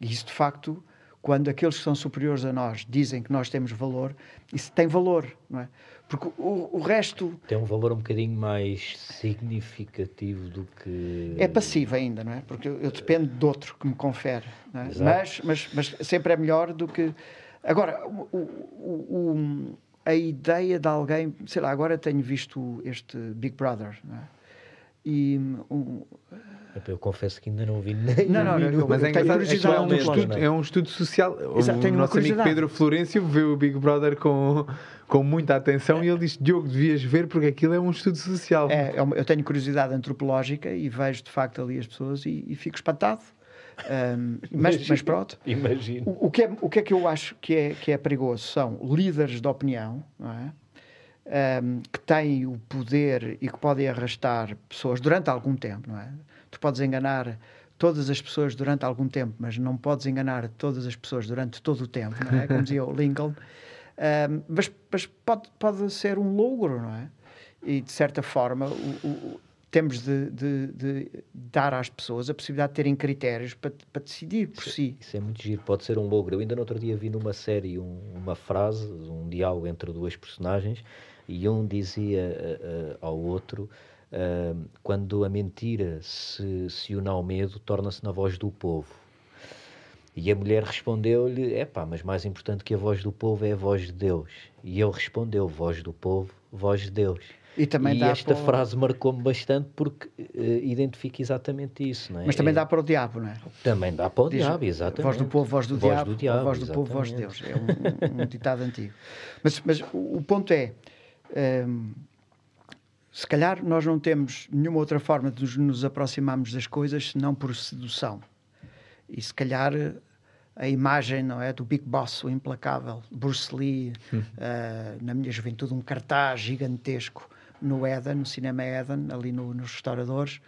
E isso, de facto, quando aqueles que são superiores a nós dizem que nós temos valor, isso tem valor, não é? Porque o, o resto. Tem um valor um bocadinho mais significativo do que. É passivo ainda, não é? Porque eu, eu dependo de outro que me confere. É? Mas, mas, mas sempre é melhor do que. Agora, o, o, o a ideia de alguém, sei lá, agora tenho visto este Big Brother, não é? E hum, um, eu confesso que ainda não vi nem. Não, não, não, mas é engraçado. É é, é, é, um estudo, é um estudo social. Exato, o nosso amigo Pedro Florencio vê o Big Brother com, com muita atenção é. e ele diz: Diogo, devias ver porque aquilo é um estudo social. É, é eu tenho curiosidade antropológica e vejo de facto ali as pessoas e, e fico espantado. Um, mas, mas, pronto. Imagino. O, o, que é, o que é que eu acho que é, que é perigoso? São líderes de opinião, não é? Um, que têm o poder e que podem arrastar pessoas durante algum tempo, não é? Tu podes enganar todas as pessoas durante algum tempo, mas não podes enganar todas as pessoas durante todo o tempo, não é? Como dizia o Lincoln. Um, mas, mas pode, pode ser um logro, não é? E de certa forma, o, o, temos de, de, de, dar às pessoas a possibilidade de terem critérios para, para decidir por isso, é, si. Isso é muito giro, pode ser um logro. Eu ainda no outro dia vi numa série um, uma frase, um diálogo entre duas personagens, e um dizia uh, uh, ao outro. Uh, quando a mentira se, se une ao medo, torna-se na voz do povo. E a mulher respondeu-lhe: é pá, mas mais importante que a voz do povo é a voz de Deus. E ele respondeu: voz do povo, voz de Deus. E, também e esta para... frase marcou-me bastante porque uh, identifica exatamente isso. É? Mas também dá para o diabo, não é? Também dá para o Diz, diabo, exatamente. Voz do povo, voz do, voz diabo, do diabo, voz do povo, voz de Deus. É um, um ditado antigo. Mas, mas o ponto é. Um, ehm, se calhar nós não temos nenhuma outra forma de nos aproximarmos das coisas senão por sedução. E se calhar eh, a imagem não é do Big Boss, o implacável Bruce Lee, uhum. uh, na minha juventude um cartaz gigantesco no Eden, no cinema Eden, ali no, nos restauradores,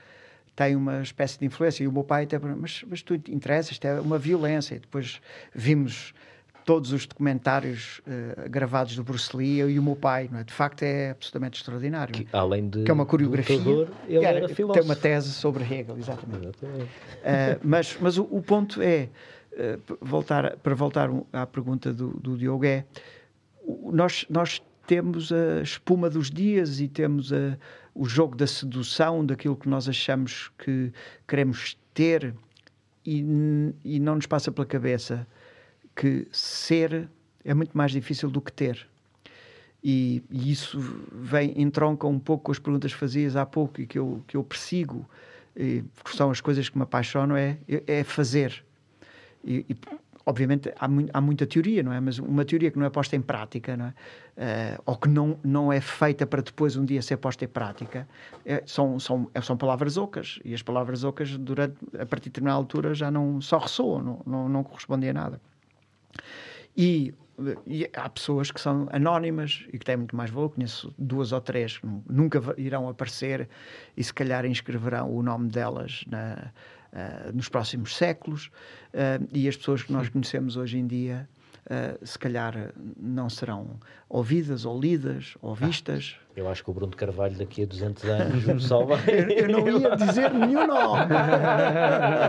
tem uma espécie de influência. E o meu pai até mas, mas tu interessa, isto é uma violência. E depois vimos todos os documentários uh, gravados do Bruce Lee eu e o meu pai, não é? De facto é absolutamente extraordinário. Que, além de que é uma coreografia, lutador, ele era, era filósofo. tem uma tese sobre Hegel, exatamente. exatamente. Uh, mas mas o, o ponto é uh, voltar para voltar à pergunta do, do Diogo é nós nós temos a espuma dos dias e temos a, o jogo da sedução, daquilo que nós achamos que queremos ter e, e não nos passa pela cabeça que ser é muito mais difícil do que ter. E, e, isso vem entronca um pouco com as perguntas que fazias há pouco e que eu, que eu persigo, e, porque são as coisas que me apaixonam, é, é fazer. E, e, obviamente há, mu há, muita teoria, não é? Mas uma teoria que não é posta em prática, não é? Uh, ou que não, não é feita para depois um dia ser posta em prática, é, são, são, são palavras ocas. E as palavras ocas, durante, a partir de determinada altura, já não só ressoam, não, não, não correspondem a nada. E, e, há pessoas que são anónimas e que têm muito mais valor. Conheço duas ou três que nunca irão aparecer e se calhar inscreverão o nome delas na eh, nos próximos séculos eh, e as pessoas que nós conhecemos hoje em dia eh, se calhar não serão ouvidas, ou lidas, ou ah, vistas. Ah, eu acho que o Bruno Carvalho daqui a 200 anos o salva. vai... eu, eu não ia dizer nenhum nome.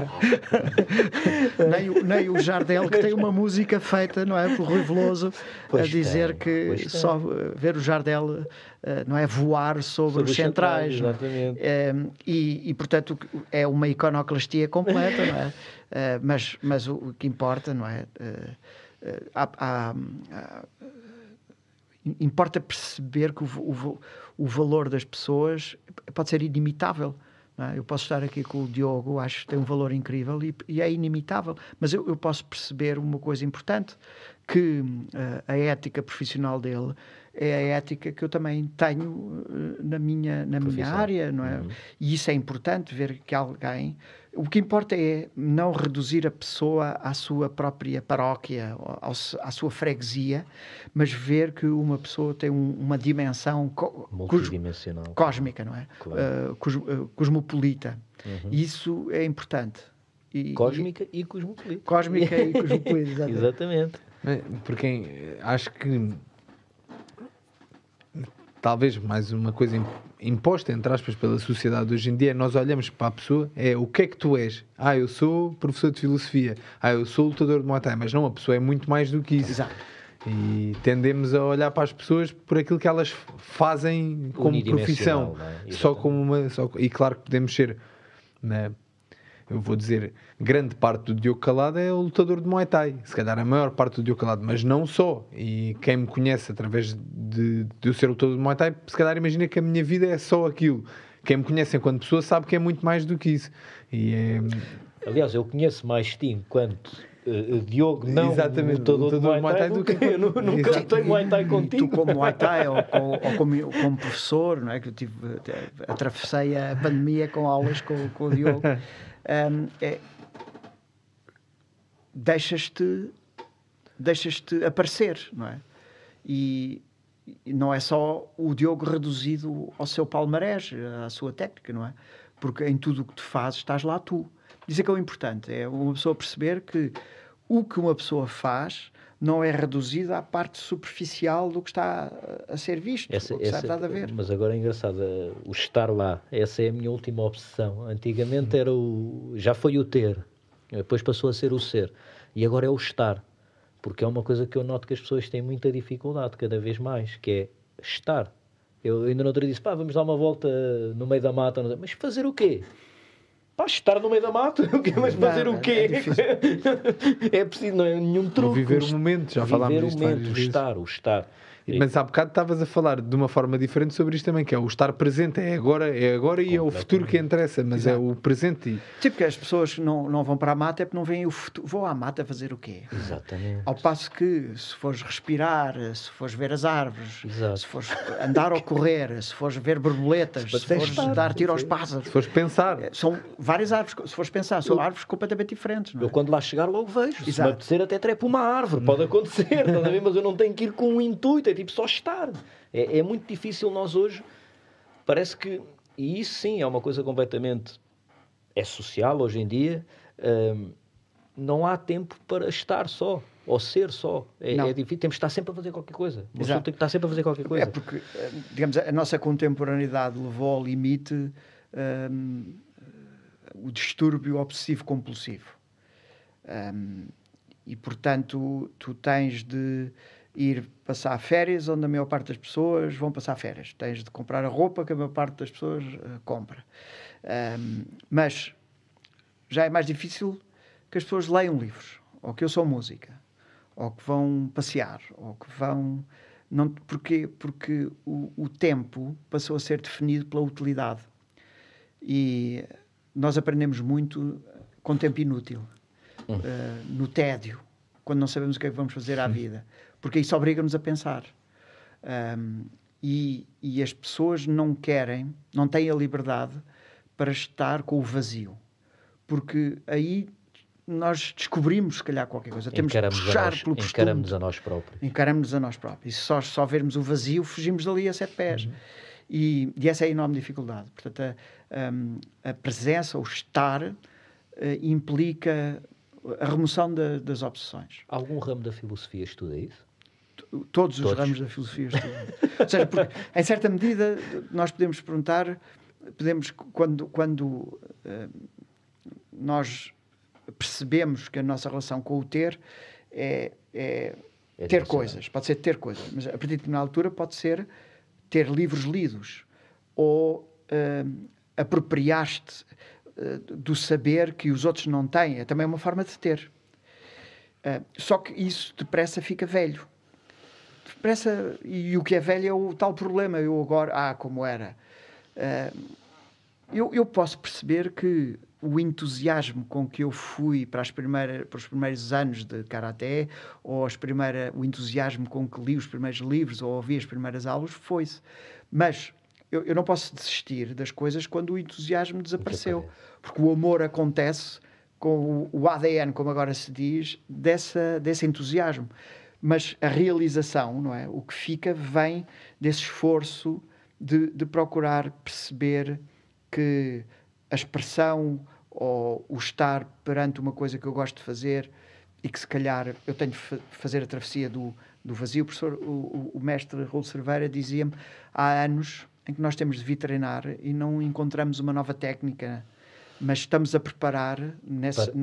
nem, o, nem o Jardel, que tem uma música feita, não é, Por Rui Veloso, a dizer tem, que só ver o Jardel eh, não é voar sobre, sobre os centrais, centrais é? ehm, e, e, portanto é uma iconoclastia completa não é eh, mas mas o, que importa não é importa perceber que o, o, o, valor das pessoas pode ser inimitável. É? Eu posso estar aqui com o Diogo, acho que tem um valor incrível e, e é inimitável, mas eu, eu, posso perceber uma coisa importante: que uh, a ética profissional dele é a ética que eu também tenho uh, na minha, na minha área, não é? Uhum. E isso é importante ver que alguém o que importa é não reduzir a pessoa à sua própria paróquia, à sua freguesia, mas ver que uma pessoa tem uma dimensão multidimensional, cósmica, não é? Claro. Uh, cos eh, cosmopolita. Uhum. Isso é importante. E, cósmica e, e cosmopolita. Cósmica e cosmopolita, exatamente. exatamente. Porque eh, acho que talvez mais uma coisa imposta, entre aspas, pela sociedade hoje em dia, nós olhamos para a pessoa, é o que é que tu és? Ah, eu sou professor de filosofia, ah, eu sou lutador de Muay Thai, mas não, a pessoa é muito mais do que isso. Exato. E tendemos a olhar para as pessoas por aquilo que elas fazem como profissão, é? só como uma, só, e claro que podemos ser né, eu vou dizer, grande parte do Diogo Calado é o lutador de Muay Thai. Se calhar a maior parte do Diogo Calado, mas não só. E quem me conhece através de, de eu ser lutador de Muay Thai, se calhar imagina que a minha vida é só aquilo. Quem me conhece enquanto pessoa sabe que é muito mais do que isso. E é... Aliás, eu conheço mais Tim enquanto Uh, Diogo não Exatamente. lutador, lutador de Muay Thai, do que eu nunca lutei Muay Thai contigo. tu como Muay Thai ou, com, ou como, como, professor, não é? que eu tive, atravessei a pandemia com aulas com, com o Diogo. um, é deixas-te deixas-te aparecer, não é? E, e não é só o Diogo reduzido ao seu palmarés, à sua técnica, não é? Porque em tudo o que tu fazes estás lá tu. Isso é que é o importante, é uma pessoa perceber que o que uma pessoa faz não é reduzida à parte superficial do que está a ser visto, essa, o que essa, está a ver. Mas agora é engraçado, eh, o estar lá, essa é a minha última obsessão. Antigamente uhum. era o já foi o ter, depois passou a ser o ser, e agora é o estar, porque é uma coisa que eu noto que as pessoas têm muita dificuldade cada vez mais, que é estar. Eu ainda no outro dia disse, pá, vamos dar uma volta no meio da mata, mas fazer o quê? Pá, estar no meio da mata, é, mas fazer não, o é quê? É, é, preciso, não é nenhum truque. Ou viver o momento, já falámos disso. Viver o momento, o estar, o estar. Mas há bocado estavas a falar de uma forma diferente sobre isto também, que é o estar presente, é agora, é agora e é o futuro que interessa, mas é Exato. é o presente. Tipo que as pessoas não, não vão para a mata é porque não veem o futuro. Vou à mata fazer o quê? Exatamente. Ao passo que se fores respirar, se fores ver as árvores, Exato. se fores andar ou correr, se fores ver borboletas, se, se fores dar tiro aos pássaros. Se fores pensar. Eh, são várias árvores, se fores pensar, são eu... árvores completamente diferentes. É? Eu quando lá chegar logo vejo. Exato. Se me até trepo uma árvore, pode acontecer, mas eu não tenho que ir com um intuito é tipo só estar. É, é muito difícil nós hoje. Parece que. E isso sim é uma coisa completamente. É social hoje em dia. Hum, não há tempo para estar só ou ser só. É, é, difícil, temos de estar sempre a fazer qualquer coisa. Uma Exato. tem que estar sempre a fazer qualquer coisa. É porque, hum, digamos, a nossa contemporaneidade levou ao limite um, o distúrbio obsessivo-compulsivo. Um, e, portanto, tu tens de ir passar férias onde a maior parte das pessoas vão passar férias. Tens de comprar a roupa que a maior parte das pessoas uh, compra. Um, mas já é mais difícil que as pessoas leiam livros, ou que eu sou música, ou que vão passear, ou que vão. Não, porquê? Porque o, o tempo passou a ser definido pela utilidade. E nós aprendemos muito com tempo inútil, uh, no tédio, quando não sabemos o que é que vamos fazer à vida porque isso obriga-nos a pensar. Um, e, e, as pessoas não querem, não têm a liberdade para estar com o vazio, porque aí nós descobrimos, se calhar, qualquer coisa. Temos encaramos que puxar a nós, pelo Encaramos-nos a nós próprios. Encaramos a nós próprios. E se só, só vermos o vazio, fugimos dali a sete pés. Uhum. E, e, essa é a enorme dificuldade. Portanto, a, a presença, o estar, eh, implica a remoção de, das obsessões. Algum ramo da filosofia estuda isso? todos os todos. ramos da filosofia Ou seja, porque, em certa medida, nós podemos perguntar, podemos, quando, quando uh, nós percebemos que a nossa relação com o ter é, é, é ter coisas, pode ser ter coisas, mas a partir de uma altura pode ser ter livros lidos ou uh, apropriar-te uh, do saber que os outros não têm. É também uma forma de ter. Uh, só que isso depressa fica velho depressa. E o que é velho é o tal problema. Eu agora. Ah, como era. Uh, eu, eu posso perceber que o entusiasmo com que eu fui para, as primeiras, para os primeiros anos de karaté, ou as primeira, o entusiasmo com que li os primeiros livros ou ouvi as primeiras aulas, foi-se. Mas eu, eu, não posso desistir das coisas quando o entusiasmo desapareceu, porque o amor acontece com o, o ADN, como agora se diz, dessa, desse entusiasmo mas a realização, não é? O que fica vem desse esforço de, de procurar perceber que a expressão ou o estar perante uma coisa que eu gosto de fazer e que se calhar eu tenho de fazer a travessia do, do vazio. O professor, o, o mestre Raul Cerveira dizia-me há anos em que nós temos de vir treinar e não encontramos uma nova técnica mas estamos a preparar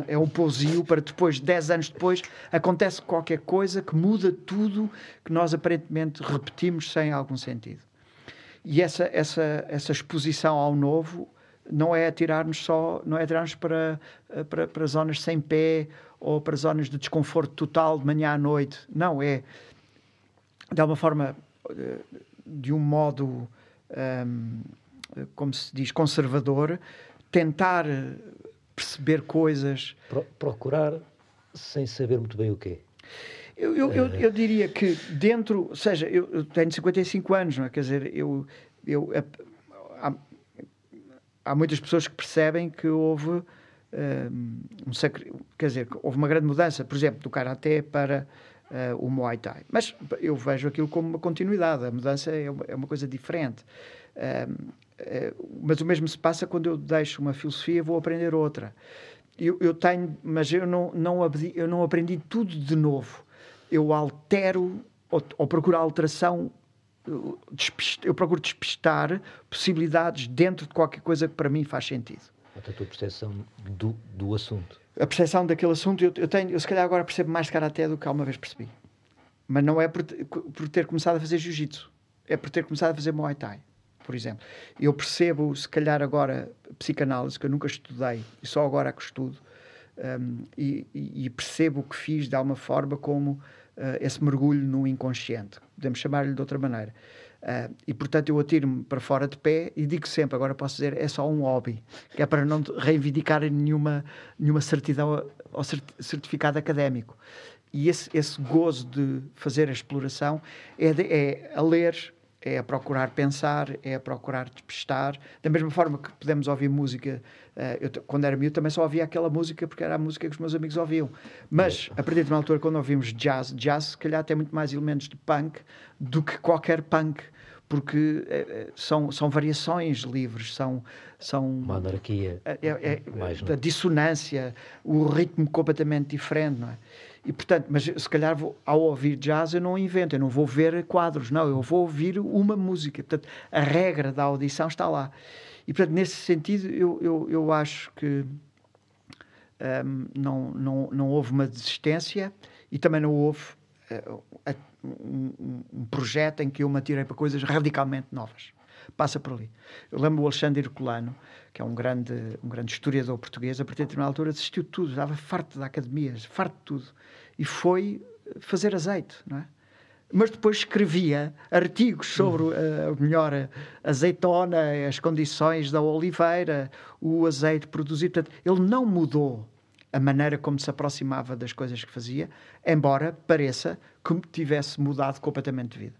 é um pousio para depois, 10 anos depois, acontece qualquer coisa que muda tudo que nós aparentemente repetimos sem algum sentido. E essa, essa, essa exposição ao novo não é atirar-nos só, não é atirar-nos para, eh, para, para zonas sem pé ou para zonas de desconforto total de manhã à noite. Não, é de alguma forma, eh, de um modo, um, ehm, como se diz, conservador, tentar eh, perceber coisas. Pro, procurar sem saber muito bem o quê? Eu, eu, eu, eh. eu diria que dentro, ou seja, eu, eu, tenho 55 anos, não é? Quer dizer, eu, eu, eh, há, há muitas pessoas que percebem que houve um, sacri... quer dizer, houve uma grande mudança, por exemplo, do karaté para uh, o Muay Thai. Mas eu vejo aquilo como uma continuidade, a mudança é uma, é uma coisa diferente. Um, eh, mas o mesmo se passa quando eu deixo uma filosofia vou aprender outra. Eu, eu tenho, mas eu não, não abdi, eu não aprendi tudo de novo. Eu altero ou, ou procuro alteração eh, eu procuro despistar possibilidades dentro de qualquer coisa que para mim faz sentido. a tua percepção do, do assunto? A percepção daquele assunto, eu, eu, tenho, eu se calhar agora percebo mais cara até do que alguma vez percebi. Mas não é por, por ter começado a fazer jiu-jitsu, é por ter começado a fazer muay thai por exemplo. Eu percebo, se calhar agora, psicanálise, que eu nunca estudei, e só agora a é que estudo, um, e, e, percebo o que fiz de alguma forma como uh, esse mergulho no inconsciente. Podemos chamar-lhe de outra maneira. Uh, e portanto eu atiro-me para fora de pé e digo sempre, agora posso dizer, é só um hobby, que é para não reivindicar nenhuma, nenhuma certidão ou certificado académico. E esse, esse gozo de fazer a exploração é, de, é a ler, é a procurar pensar, é a procurar despistar Da mesma forma que podemos ouvir música, eh, eu, quando era miúdo também só ouvia aquela música porque era a música que os meus amigos ouviam. Mas, a partir de uma altura, quando ouvimos jazz, jazz se calhar tem muito mais elementos de punk do que qualquer punk. Porque eh, eh, são, são variações livres, são. são Uma anarquia. É, é, é mais, a dissonância, o ritmo completamente diferente, não é? E, portanto, mas se calhar vou, ao ouvir jazz eu não invento, eu não vou ver quadros, não, eu vou ouvir uma música. Portanto, a regra da audição está lá. E, portanto, nesse sentido, eu, eu, eu acho que um, não, não, não houve uma desistência e também não houve uh, um, um, projeto em que eu me atirei para coisas radicalmente novas. Passa por ali. Eu lembro o Alexandre Colano que é um grande, um grande historiador português, a partir de uma altura desistiu de tudo, estava farto da academia, farto de tudo, e foi eh, fazer azeite, não é? Mas depois escrevia artigos sobre a hum. eh, melhor eh, azeitona, as condições da oliveira, o azeite produzido. Portanto, ele não mudou a maneira como se aproximava das coisas que fazia, embora pareça que tivesse mudado completamente de vida.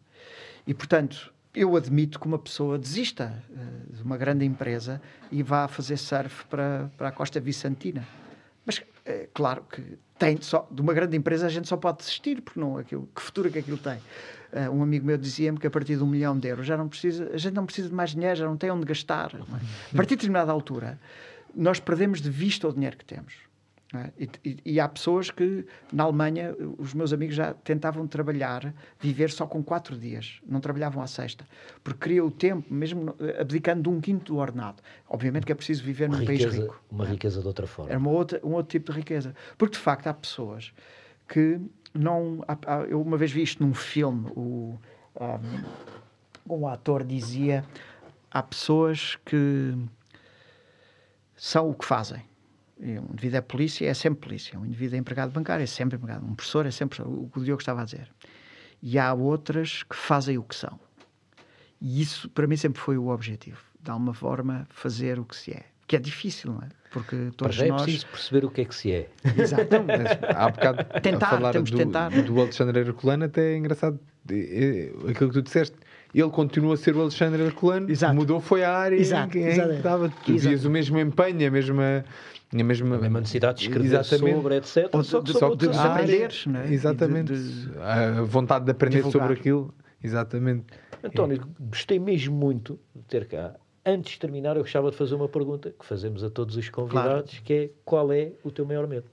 E, portanto, eu admito que uma pessoa desista uh, de uma grande empresa e vá fazer surf para, para a Costa Vicentina. Mas, é, claro que tem, só, de uma grande empresa a gente só pode desistir, porque não, aquilo, que futuro é que aquilo tem? Uh, um amigo meu dizia-me que a partir de um milhão de euros já não precisa, a gente não precisa de mais dinheiro, já não tem onde gastar. É? A partir de determinada altura, nós perdemos de vista o dinheiro que temos. É? E, e, há pessoas que, na Alemanha, os meus amigos já tentavam trabalhar, viver só com quatro dias, não trabalhavam à sexta, porque queriam o tempo, mesmo abdicando de um quinto do ordenado. Obviamente que é preciso viver uma num riqueza, país rico. Uma é? riqueza de outra forma. Era é uma outra, um outro tipo de riqueza. Porque, de facto, há pessoas que não. Há, há, eu uma vez vi isto num filme, o, um, um ator dizia: há pessoas que são o que fazem um indivíduo é polícia, é sempre polícia. Um indivíduo é empregado bancário, é sempre empregado. Um professor é sempre o que o Diogo estava a dizer. E há outras que fazem o que são. E isso, para mim, sempre foi o objetivo. De alguma forma, fazer o que se é. Que é difícil, não é? Porque todos para já é nós... preciso perceber o que é que se é. Exato. Então, há bocado, tentar, falar temos do, tentar. do Alexandre Herculano, até é engraçado aquilo que tu disseste ele continua a ser o Alexandre Herculano, Exato. mudou foi a área Exato. em que, estava. Tu Exato. o mesmo empenho, a mesma tinha mesmo a mesma necessidade de escrever exatamente. sobre, etc. Ou de, só que de, sobre de, é? de, né? Exatamente. a vontade de aprender divulgar. sobre aquilo. Exatamente. António, é. gostei mesmo muito de ter cá. Antes de terminar, eu gostava de fazer uma pergunta que fazemos a todos os convidados, claro. que é qual é o teu maior medo?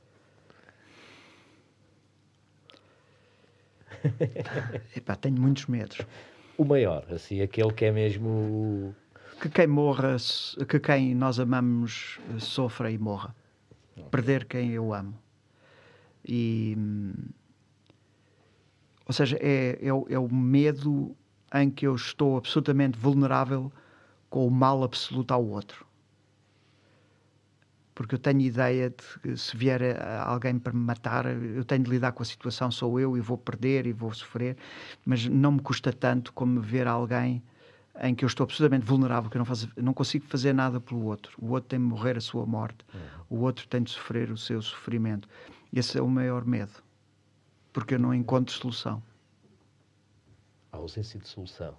Epá, tenho muitos medos. O maior, assim, aquele que é mesmo que quem morra, que quem nós amamos eh, sofra e morra. Perder quem eu amo. E, hum, ou seja, é, é, é, o medo em que eu estou absolutamente vulnerável com o mal absoluto ao outro. Porque eu tenho ideia de que se vier alguém para me matar, eu tenho de lidar com a situação, sou eu e vou perder e vou sofrer, mas não me custa tanto como ver alguém em que eu estou absolutamente vulnerável, que eu não, faço, não consigo fazer nada pelo outro. O outro tem de morrer a sua morte, uhum. o outro tem de sofrer o seu sofrimento. Esse é o maior medo, porque eu não encontro solução. A ah, ausência de solução.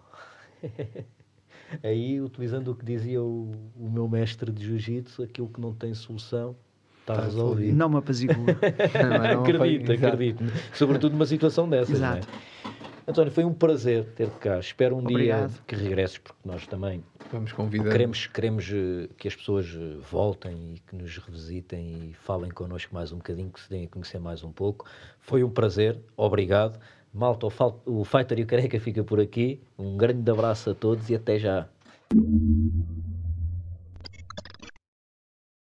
Aí, utilizando o que dizia o, o meu mestre de jiu-jitsu, aquilo que não tem solução está tá resolvido. Não me apazigua. não, não acredito, acredito. Sobretudo numa situação dessas. É? Exato. António, foi um prazer ter-te cá. Espero um Obrigado. dia que regresses, porque nós também Vamos convidar. Queremos, queremos eh, que as pessoas eh, voltem e que nos revisitem e falem connosco mais um bocadinho, que se deem a conhecer mais um pouco. Foi um prazer. Obrigado. Malta, o Fighter e o Careca fica por aqui. Um grande abraço a todos e até já.